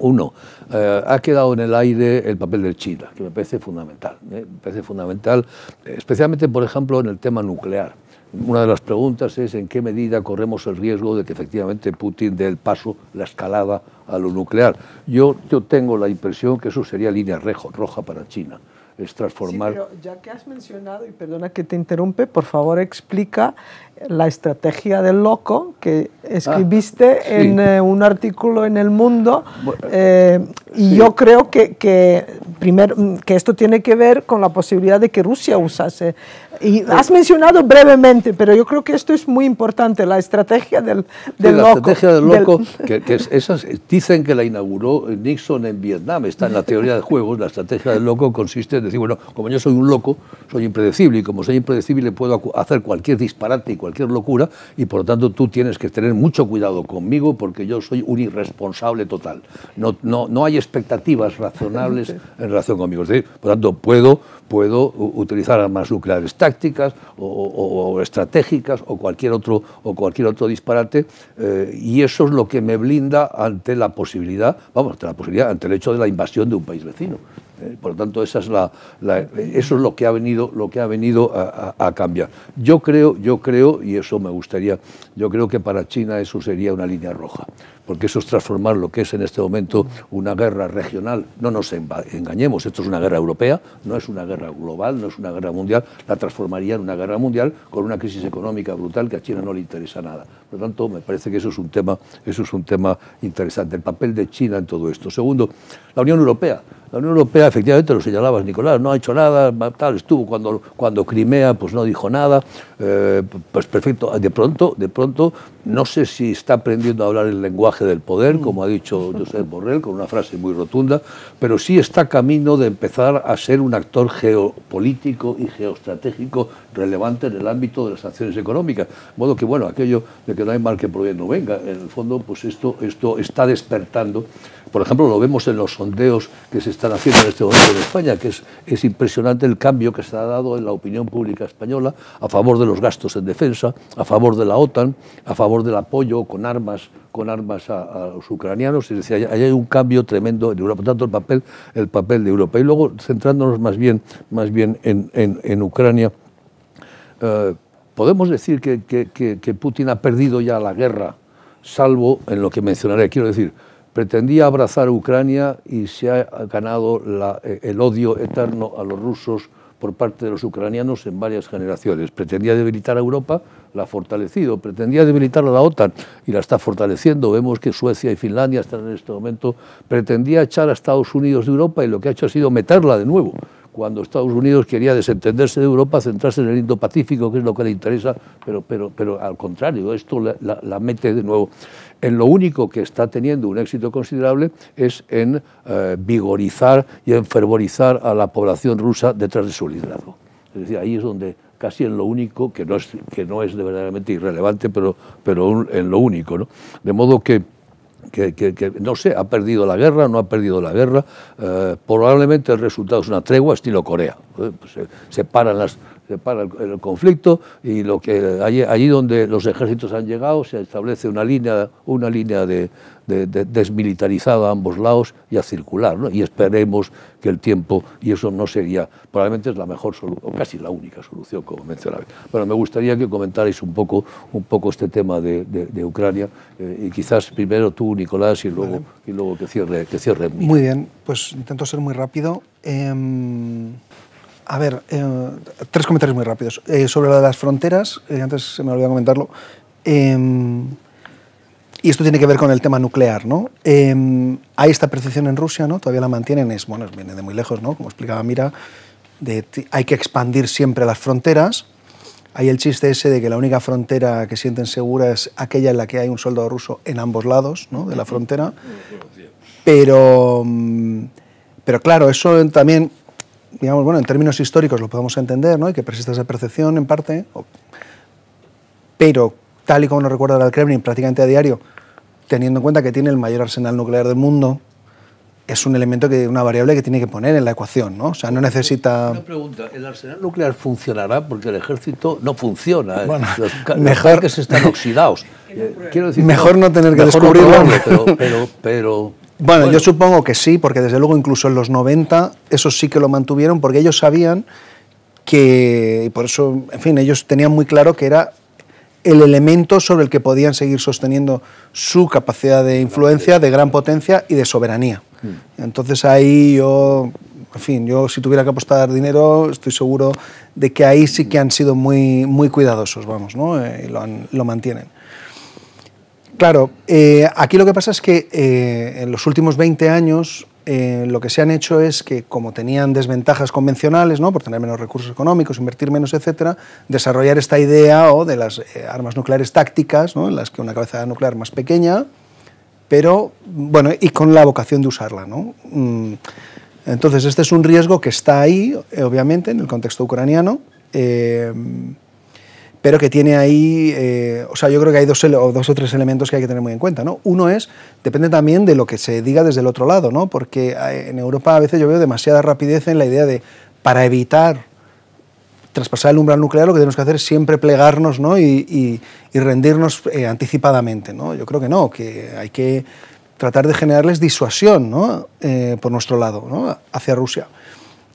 Uno, eh, ha quedado en el aire el papel de China, que me parece fundamental. ¿eh? fundamental, especialmente, por ejemplo, en el tema nuclear. Una de las preguntas es en qué medida corremos el riesgo de que efectivamente Putin dé el paso, la escalada a lo nuclear. Yo, yo tengo la impresión que eso sería línea roja para China es transformar. ya que has mencionado, y perdona que te interrumpe, por favor explica la estrategia del loco que escribiste ah, en eh, un artículo en El Mundo. Eh, eh, y yo creo que, que, mm, que esto tiene que ver con la posibilidad de que Rusia usase. Y has mencionado brevemente, pero yo creo que esto es muy importante, la estrategia del, del loco. La estrategia del loco, que, dicen que la inauguró Nixon en Vietnam, está en la teoría de juegos, la estrategia del loco consiste en decir, bueno, como yo soy un loco, soy impredecible, y como soy impredecible puedo hacer cualquier disparate cualquier locura y por lo tanto tú tienes que tener mucho cuidado conmigo porque yo soy un irresponsable total. No, no, hay expectativas razonables en relación conmigo. por lo tanto puedo, puedo utilizar armas nucleares tácticas o, estratégicas o cualquier otro, o cualquier otro disparate eh, y eso es lo que me blinda ante la posibilidad, vamos, ante la posibilidad, ante el hecho de la invasión de un país vecino. Eh, por lo tanto, esa es eso es lo que ha venido, lo que ha venido a, cambiar. Yo creo, yo creo, y eso me gustaría, yo creo que para China eso sería una línea roja, porque eso es transformar lo que es en este momento una guerra regional. No nos engañemos, esto es una guerra europea, no es una guerra global, no es una guerra mundial, la transformaría en una guerra mundial con una crisis económica brutal que a China no le interesa nada. Por lo tanto, me parece que eso es un tema, eso es un tema interesante, el papel de China en todo esto. Segundo, la Unión Europea. La Unión Europea, efectivamente, lo señalabas, Nicolás, no ha hecho nada, tal, estuvo cuando, cuando Crimea, pues no dijo nada, eh, pues perfecto. De pronto, de pronto, no sé si está aprendiendo a hablar el lenguaje del poder, mm. como ha dicho José Borrell, con una frase muy rotunda, pero sí está camino de empezar a ser un actor geopolítico y geoestratégico relevante en el ámbito de las acciones económicas. De modo que, bueno, aquello de que no hay mal que por no venga, en el fondo, pues esto, esto está despertando por ejemplo, lo vemos en los sondeos que se están haciendo en este momento en España, que es, impresionante el cambio que se ha dado en la opinión pública española a favor de los gastos en defensa, a favor de la OTAN, a favor del apoyo con armas con armas a, los ucranianos, es decir, hay, hay, un cambio tremendo en Europa, tanto el papel, el papel de Europa. Y luego, centrándonos más bien, más bien en, Ucrania, eh, podemos decir que, que, Putin ha perdido ya la guerra, salvo en lo que mencionaré. Quiero decir, pretendía abrazar a Ucrania y se ha ganado eh, el odio eterno a los rusos por parte de los ucranianos en varias generaciones. Pretendía debilitar a Europa, la ha fortalecido. Pretendía debilitar a la OTAN y la está fortaleciendo. Vemos que Suecia y Finlandia están en este momento. Pretendía echar a Estados Unidos de Europa y lo que ha hecho ha sido meterla de nuevo. Cuando Estados Unidos quería desentenderse de Europa, centrarse en el Indo-Pacífico, que es lo que le interesa, pero, pero, pero al contrario, esto la mete de nuevo en lo único que está teniendo un éxito considerable es en eh, vigorizar y en fervorizar a la población rusa detrás de su liderazgo. Es decir, ahí es donde casi en lo único, que no es, que no es verdaderamente irrelevante, pero, pero en lo único. ¿no? De modo que, no sé, ha perdido la guerra, no ha perdido la guerra, eh, probablemente el resultado es una tregua estilo Corea. Eh, pues, se, paran las, se para el, conflicto y lo que allí, donde los ejércitos han llegado se establece una línea, una línea de, desmilitarizada a ambos lados y a circular, Y esperemos que el tiempo y eso no sería probablemente es la mejor solución, casi la única solución como mencionaba. Bueno, me gustaría que comentarais un poco, un poco este tema de, Ucrania eh, y quizás primero tú, Nicolás, y luego y luego que cierre, que cierre. Muy bien, pues intento ser muy rápido. Em, a ver, eh, tres comentarios muy rápidos. Eh, sobre lo de las fronteras, eh, antes se me olvidó comentarlo, em, y esto tiene que ver con el tema nuclear, ¿no? Em, hay esta percepción en Rusia, ¿no? Todavía la mantienen, es, bueno, viene de muy lejos, ¿no? Como explicaba Mira, de, hay que expandir siempre las fronteras. Hay el chiste ese de que la única frontera que sienten segura es aquella en la que hay un soldado ruso en ambos lados ¿no? de la frontera. Pero, mm, pero claro, eso también bueno, en términos históricos lo podemos entender, ¿no? Y que persiste esa percepción en parte, pero tal y como nos recuerda el Kremlin prácticamente a diario, teniendo en cuenta que tiene el mayor arsenal nuclear del mundo, es un elemento que una variable que tiene que poner en la ecuación, ¿no? O sea, no necesita. Una pregunta: ¿el arsenal nuclear funcionará porque el ejército no funciona? mejor que están oxidados. mejor no, tener que descubrirlo. pero bueno, yo supongo que sí, porque desde luego incluso en los 90 eso sí que lo mantuvieron, porque ellos sabían que, y por eso, en fin, ellos tenían muy claro que era el elemento sobre el que podían seguir sosteniendo su capacidad de influencia, de gran potencia y de soberanía. Mm. Entonces ahí yo, en fin, yo si tuviera que apostar dinero, estoy seguro de que ahí sí que han sido muy, muy cuidadosos, vamos, ¿no? Eh, y lo mantienen. Claro, eh, aquí lo que pasa es que eh, en los últimos 20 años eh, lo que se han hecho es que, como tenían desventajas convencionales, ¿no? por tener menos recursos económicos, invertir menos, etc., desarrollar esta idea o de las armas nucleares tácticas, ¿no? en las que una cabeza nuclear más pequeña, pero bueno, y con la vocación de usarla. ¿no? Mm. Entonces, este es un riesgo que está ahí, obviamente, en el contexto ucraniano pero que tiene ahí, eh, o sea, yo creo que hay dos o, dos o tres elementos que hay que tener muy en cuenta, ¿no? Uno es, depende también de lo que se diga desde el otro lado, ¿no? Porque eh, en Europa a veces yo veo demasiada rapidez en la idea de, para evitar traspasar el umbral nuclear, lo que tenemos que hacer es siempre plegarnos ¿no? y, rendirnos eh, anticipadamente, ¿no? Yo creo que no, que hay que tratar de generarles disuasión, ¿no? por nuestro lado, ¿no? Hacia Rusia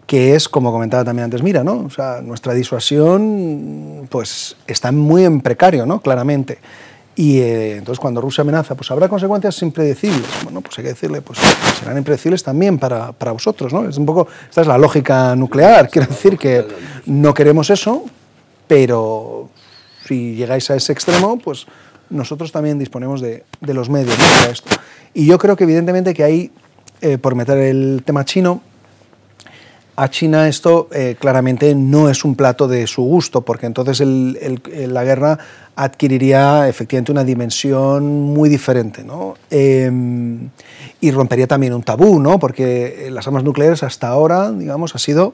que es, como comentaba también antes, mira, ¿no? sea, nuestra disuasión pues, está muy en precario, ¿no? Claramente. Y eh, entonces cuando Rusia amenaza, pues habrá consecuencias impredecibles. Bueno, pues hay que decirle, pues serán impredecibles también para, vosotros, ¿no? Es un poco, esta es la lógica nuclear. Quiero decir que no queremos eso, pero si llegáis a ese extremo, pues nosotros también disponemos de, los medios para esto. Y yo creo que evidentemente que hay, eh, por meter el tema chino, a China esto eh, claramente no es un plato de su gusto, porque entonces eh, la guerra adquiriría efectivamente una dimensión muy diferente, ¿no? Em, y rompería también un tabú, ¿no? Porque eh, las armas nucleares hasta ahora, digamos, ha sido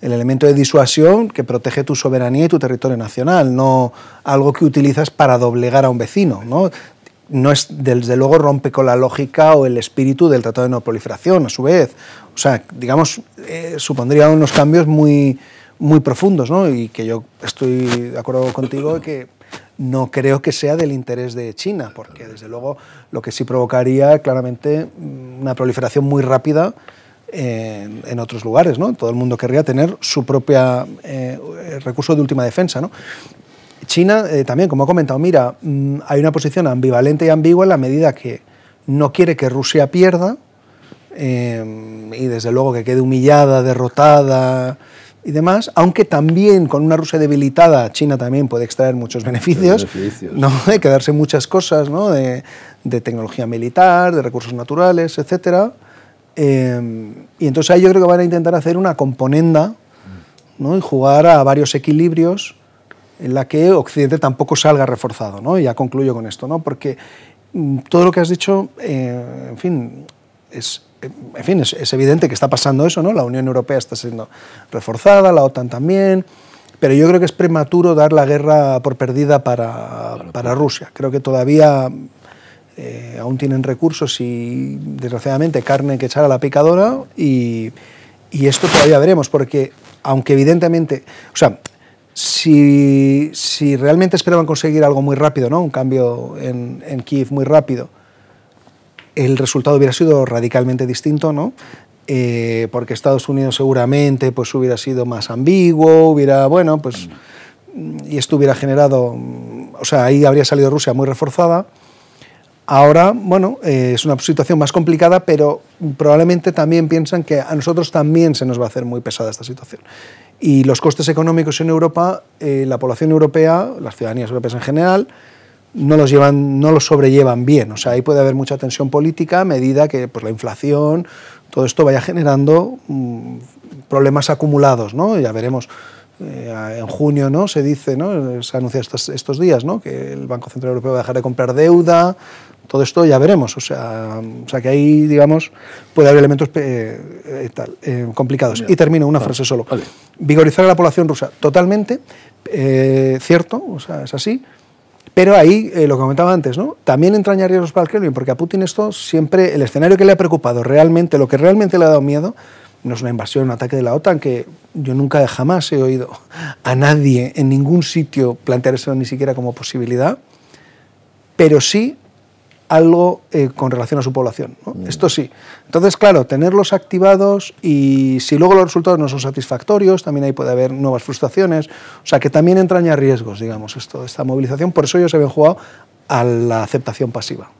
el elemento de disuasión que protege tu soberanía y tu territorio nacional, no algo que utilizas para doblegar a un vecino, ¿no? no es, desde luego, rompe con la lógica o el espíritu del Tratado de No Proliferación, a su vez. O sea, digamos, eh, supondría unos cambios muy, muy profundos, ¿no? Y que yo estoy de acuerdo contigo que no creo que sea del interés de China, porque desde luego lo que sí provocaría claramente mm, una proliferación muy rápida eh, en, otros lugares, ¿no? Todo el mundo querría tener su propio eh, recurso de última defensa, ¿no? China eh, también, como ha comentado, mira, mm, hay una posición ambivalente y ambigua en la medida que no quiere que Rusia pierda em, y desde luego que quede humillada, derrotada y demás, aunque también con una Rusia debilitada, China también puede extraer muchos beneficios, ¿no? quedarse muchas cosas, ¿no? de, tecnología militar, de recursos naturales, etc. Em, y entonces ahí yo creo que van a intentar hacer una componenda ¿no? y jugar a varios equilibrios en la que Occidente tampoco salga reforzado, ¿no? Ya concluyo con esto, ¿no? Porque mm, todo lo que has dicho, eh, en fin, es, eh, en fin es, evidente que está pasando eso, ¿no? La Unión Europea está siendo reforzada, la OTAN también, pero yo creo que es prematuro dar la guerra por perdida para, para Rusia. Creo que todavía eh, aún tienen recursos y, desgraciadamente, carne que echar a la picadora y, y esto todavía veremos, porque aunque evidentemente, o sea, si, realmente esperaban conseguir algo muy rápido, ¿no? un cambio en, Kiev muy rápido, el resultado hubiera sido radicalmente distinto, ¿no? Eh, porque Estados Unidos seguramente pues, hubiera sido más ambiguo, hubiera, bueno, pues, y esto hubiera generado, o sea, ahí habría salido Rusia muy reforzada. Ahora, bueno, eh, es una situación más complicada, pero probablemente también piensan que a nosotros también se nos va a hacer muy pesada esta situación. Y los costes económicos en Europa, eh, la población europea, las ciudadanías europeas en general, no los, llevan, no los sobrellevan bien. O sea, ahí puede haber mucha tensión política a medida que pues, la inflación, todo esto vaya generando mm, problemas acumulados, ¿no? Ya veremos eh, en junio ¿no? se dice, ¿no? se anuncia estos, estos, días ¿no? que el Banco Central Europeo va a dejar de comprar deuda, todo esto ya veremos. O sea, o sea que ahí, digamos, puede haber elementos eh, eh, complicados. Y termino una frase solo. Vigorizar a la población rusa, totalmente cierto, o sea, es así. Pero ahí, lo que comentaba antes, ¿no? también entraña riesgos para el Kremlin, porque a Putin esto siempre, el escenario que le ha preocupado realmente, lo que realmente le ha dado miedo, no es una invasión, un ataque de la OTAN, que yo nunca jamás he oído a nadie en ningún sitio plantear eso ni siquiera como posibilidad, pero sí algo eh, con relación a su población. Mm. Esto sí. Entonces, claro, tenerlos activados y si luego los resultados no son satisfactorios, también ahí puede haber nuevas frustraciones. O sea, que también entraña riesgos, digamos, esto, esta movilización. Por eso ellos se habían jugado a la aceptación pasiva.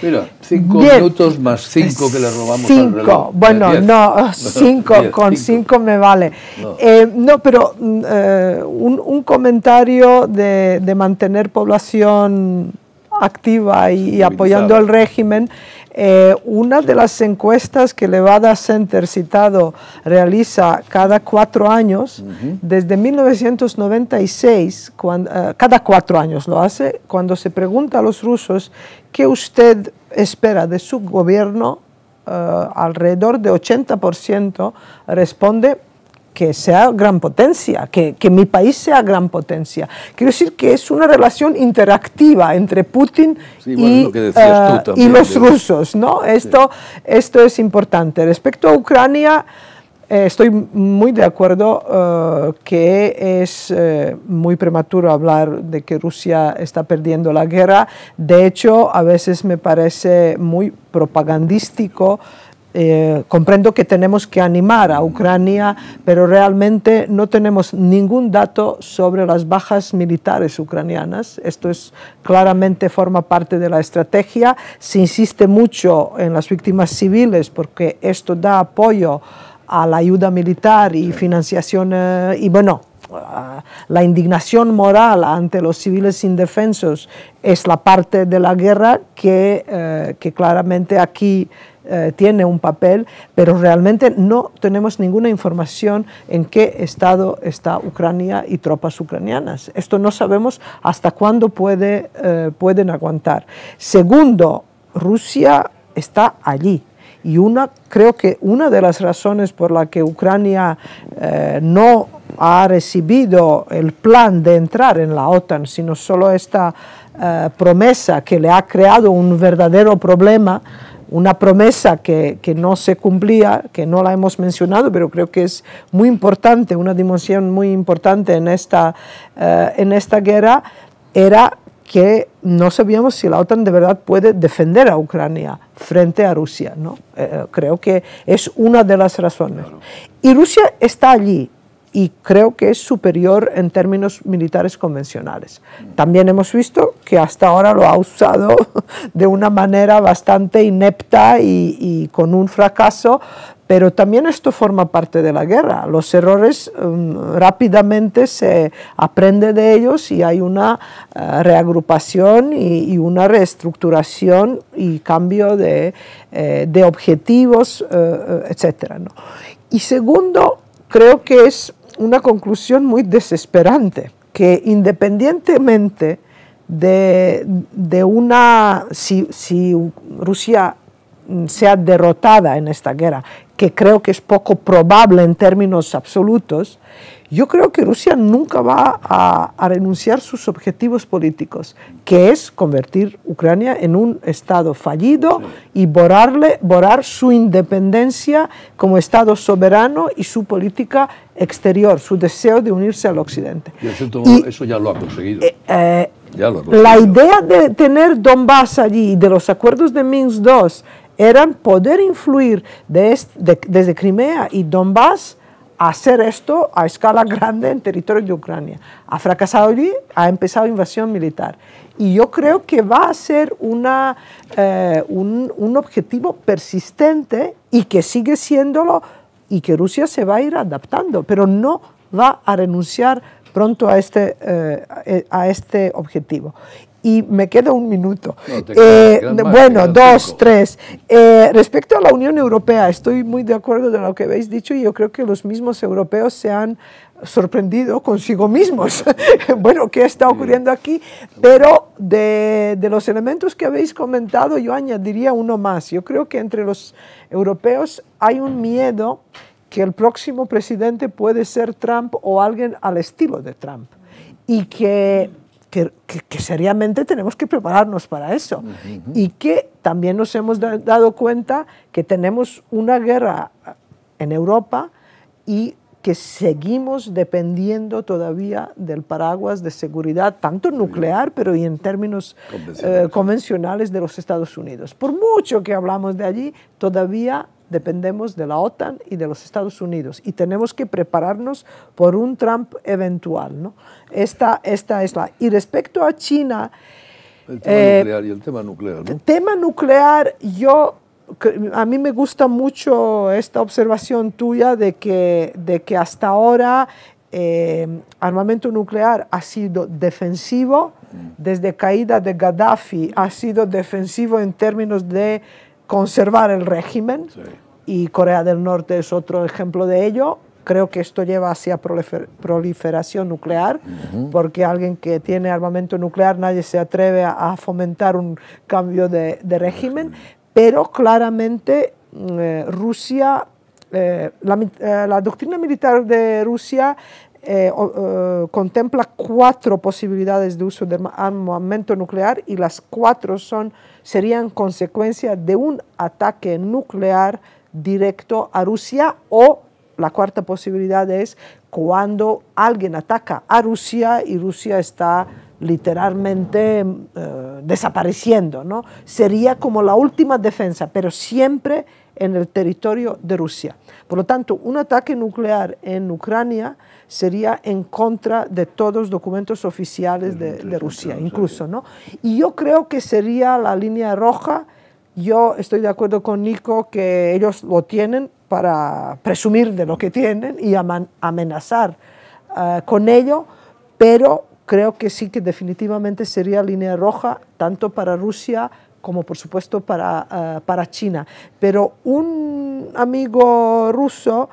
Mira, cinco minutos más cinco que le robamos cinco. Al Bueno, eh, no, cinco, con cinco. me vale. No, eh, pero mm, eh, un, comentario de, de mantener población activa y, apoyando al régimen eh, una de las encuestas que Levada Center citado realiza cada cuatro años, desde 1996, eh, cada cuatro años lo hace, cuando se pregunta a los rusos qué usted espera de su gobierno, eh, alrededor de 80% responde que sea gran potencia, que, mi país sea gran potencia. Quiero decir que es una relación interactiva entre Putin y, eh, los rusos. ¿no? Esto, esto es importante. Respecto a Ucrania, eh, estoy muy de acuerdo eh, que es muy prematuro hablar de que Rusia está perdiendo la guerra. De hecho, a veces me parece muy propagandístico eh, comprendo que tenemos que animar a Ucrania, pero realmente no tenemos ningún dato sobre las bajas militares ucranianas. Esto es, claramente forma parte de la estrategia. Se insiste mucho en las víctimas civiles porque esto da apoyo a la ayuda militar y financiación eh, y bueno, la indignación moral ante los civiles indefensos es la parte de la guerra que, eh, que claramente aquí eh, tiene un papel, pero realmente no tenemos ninguna información en qué estado está Ucrania y tropas ucranianas. Esto no sabemos hasta cuándo eh, pueden aguantar. Segundo, Rusia está allí. Y creo que una de las razones por la que Ucrania eh, no ha recibido el plan de entrar en la OTAN, sino solo esta promesa que le ha creado un verdadero problema, una promesa que, que, no se cumplía, que no la hemos mencionado, pero creo que es muy importante, una dimensión muy importante en esta, eh, en esta guerra, era que no sabíamos si la OTAN de verdad puede defender a Ucrania frente a Rusia. ¿no? Eh, creo que es una de las razones. Y Rusia está allí, y creo que es superior en términos militares convencionales. También hemos visto que hasta ahora lo ha usado de una manera bastante inepta y, con un fracaso, pero también esto forma parte de la guerra. Los errores um, rápidamente se aprende de ellos y hay una eh, reagrupación y, una reestructuración y cambio de, eh, objetivos, eh, etcétera etc. Y segundo, creo que es una conclusión muy desesperante, que independientemente de, una, si, si Rusia sea derrotada en esta guerra, que creo que es poco probable en términos absolutos, yo creo que Rusia nunca va a, renunciar a sus objetivos políticos, que es convertir Ucrania en un Estado fallido y borrarle, borrar su independencia como Estado soberano y su política exterior, su deseo de unirse al Occidente. Y, eso ya lo ha conseguido. Eh, eh, ya lo ha conseguido. La idea de tener Donbass allí y de los acuerdos de Minsk II eran poder influir desde, desde Crimea y Donbass a hacer esto a escala grande en territorio de Ucrania. Ha fracasado allí, ha empezado invasión militar. Y yo creo que va a ser una, eh, un, objetivo persistente y que sigue siéndolo y que Rusia se va a ir adaptando, pero no va a renunciar pronto a este, eh, a este objetivo y me queda un minuto. Eh, bueno, dos, tres. Eh, respecto a la Unión Europea, estoy muy de acuerdo de lo que habéis dicho y yo creo que los mismos europeos se han sorprendido consigo mismos. bueno, ¿qué está ocurriendo aquí? Pero de, de, los elementos que habéis comentado, yo añadiría uno más. Yo creo que entre los europeos hay un miedo que el próximo presidente puede ser Trump o alguien al estilo de Trump. Y que que, seriamente tenemos que prepararnos para eso. Y que también nos hemos dado cuenta que tenemos una guerra en Europa y que seguimos dependiendo todavía del paraguas de seguridad, tanto nuclear, pero y en términos eh, convencionales de los Estados Unidos. Por mucho que hablamos de allí, todavía dependemos de la OTAN y de los Estados Unidos y tenemos que prepararnos por un Trump eventual. ¿no? Esta, esta es la... Y respecto a China... El tema eh, nuclear y el tema nuclear. El tema nuclear, yo a mí me gusta mucho esta observación tuya de que, de que hasta ahora eh, armamento nuclear ha sido defensivo, mm. desde caída de Gaddafi ha sido defensivo en términos de conservar el régimen. Sí y Corea del Norte es otro ejemplo de ello. Creo que esto lleva hacia proliferación nuclear, porque alguien que tiene armamento nuclear nadie se atreve a, fomentar un cambio de, régimen, pero claramente mm, eh, Rusia, eh, eh, la, doctrina militar de Rusia contempla cuatro posibilidades de uso de armamento nuclear y las cuatro son, serían consecuencia de un ataque nuclear directo a Rusia o la cuarta posibilidad es cuando alguien ataca a Rusia y Rusia está literalmente eh, desapareciendo, ¿no? Sería como la última defensa, pero siempre en el territorio de Rusia. Por lo tanto, un ataque nuclear en Ucrania sería en contra de todos los documentos oficiales de, de Rusia, incluso, ¿no? Y yo creo que sería la línea roja yo estoy de acuerdo con Nico que ellos lo tienen para presumir de lo que tienen y amenazar eh, con ello, pero creo que sí que definitivamente sería línea roja tanto para Rusia como por supuesto para, eh, para China. Pero un amigo ruso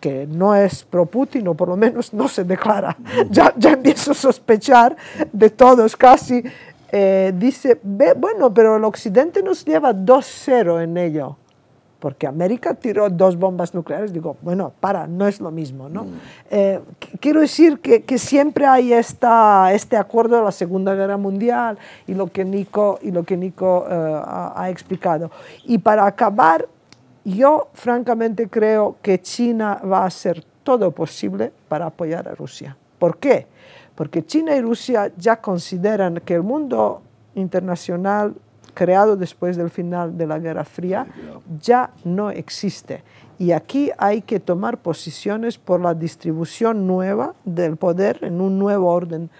que no es pro Putin o por lo menos no se declara. Ya, ya empiezo a sospechar de todos casi eh, dice, bueno, pero el Occidente nos lleva 2-0 en ello, porque América tiró dos bombas nucleares. Digo, bueno, para, no es lo mismo, ¿no? Mm. Eh, quiero decir que, siempre hay esta, este acuerdo de la Segunda Guerra Mundial y lo que Nico, y lo que Nico eh, ha, ha explicado. Y para acabar, yo francamente creo que China va a hacer todo posible para apoyar a Rusia. ¿Por qué? porque China y Rusia ya consideran que el mundo internacional creado después del final de la Guerra Fría ya no existe. Y aquí hay que tomar posiciones por la distribución nueva del poder en un nuevo orden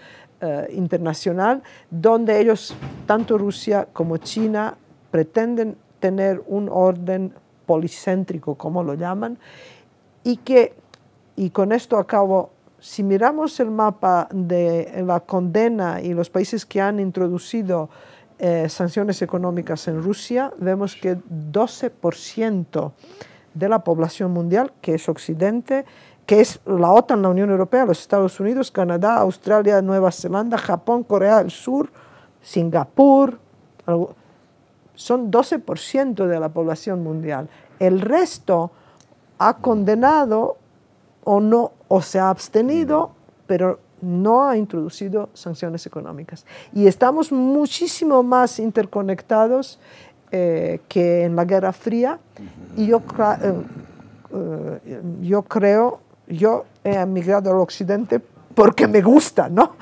eh, internacional, donde ellos, tanto Rusia como China, pretenden tener un orden policéntrico, como lo llaman, y que, y con esto acabo si miramos el mapa de la condena y los países que han introducido eh, sanciones económicas en Rusia, vemos que 12% de la población mundial, que es Occidente, que es la OTAN, la Unión Europea, los Estados Unidos, Canadá, Australia, Nueva Zelanda, Japón, Corea del Sur, Singapur, son 12% de la población mundial. El resto ha condenado o no o se ha abstenido, pero no ha introducido sanciones económicas. Y estamos muchísimo más interconectados eh, que en la Guerra Fría y yo, eh, eh, yo creo, yo he emigrado al Occidente porque me gusta, ¿no?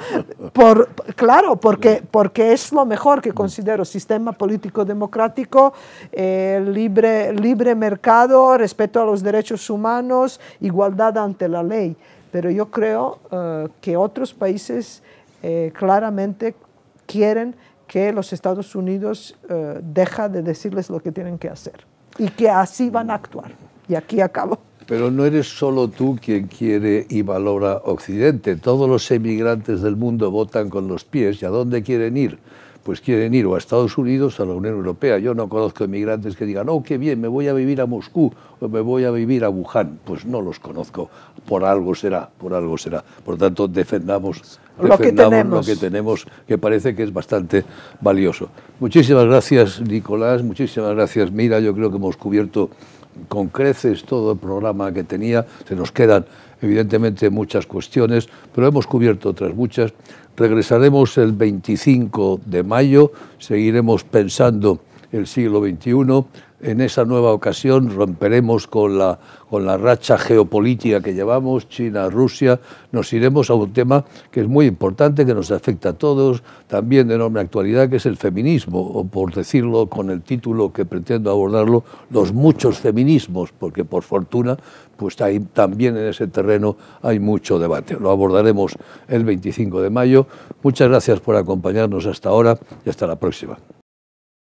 Por, claro, porque, porque es lo mejor que mm. considero, sistema político democrático, eh, libre, libre mercado, respeto a los derechos humanos, igualdad ante la ley. Pero yo creo eh, que otros países eh, claramente quieren que los Estados Unidos deje de decirles lo que tienen que hacer y que así van a actuar. Y aquí acabo. Pero no eres solo tú quien quiere y valora Occidente. Todos los emigrantes del mundo votan con los pies. ¿Y a dónde quieren ir? Pues quieren ir o a Estados Unidos a la Unión Europea. Yo no conozco emigrantes que digan, oh, qué bien, me voy a vivir a Moscú o me voy a vivir a Wuhan. Pues no los conozco. Por algo será, por algo será. Por tanto, defendamos, defendamos lo, que lo que tenemos, que parece que es bastante valioso. Muchísimas gracias, Nicolás. Muchísimas gracias, Mira. Yo creo que hemos cubierto con creces todo el programa que tenía. Se nos quedan, evidentemente, muchas cuestiones, pero hemos cubierto otras muchas. Regresaremos el 25 de mayo, seguiremos pensando el siglo XXI en esa nueva ocasión romperemos con la, con la racha geopolítica que llevamos, China, Rusia, nos iremos a un tema que es muy importante, que nos afecta a todos, también de enorme actualidad, que es el feminismo, o por decirlo con el título que pretendo abordarlo, los muchos feminismos, porque por fortuna, pues también en ese terreno hay mucho debate. Lo abordaremos el 25 de mayo. Muchas gracias por acompañarnos hasta ahora y hasta la próxima.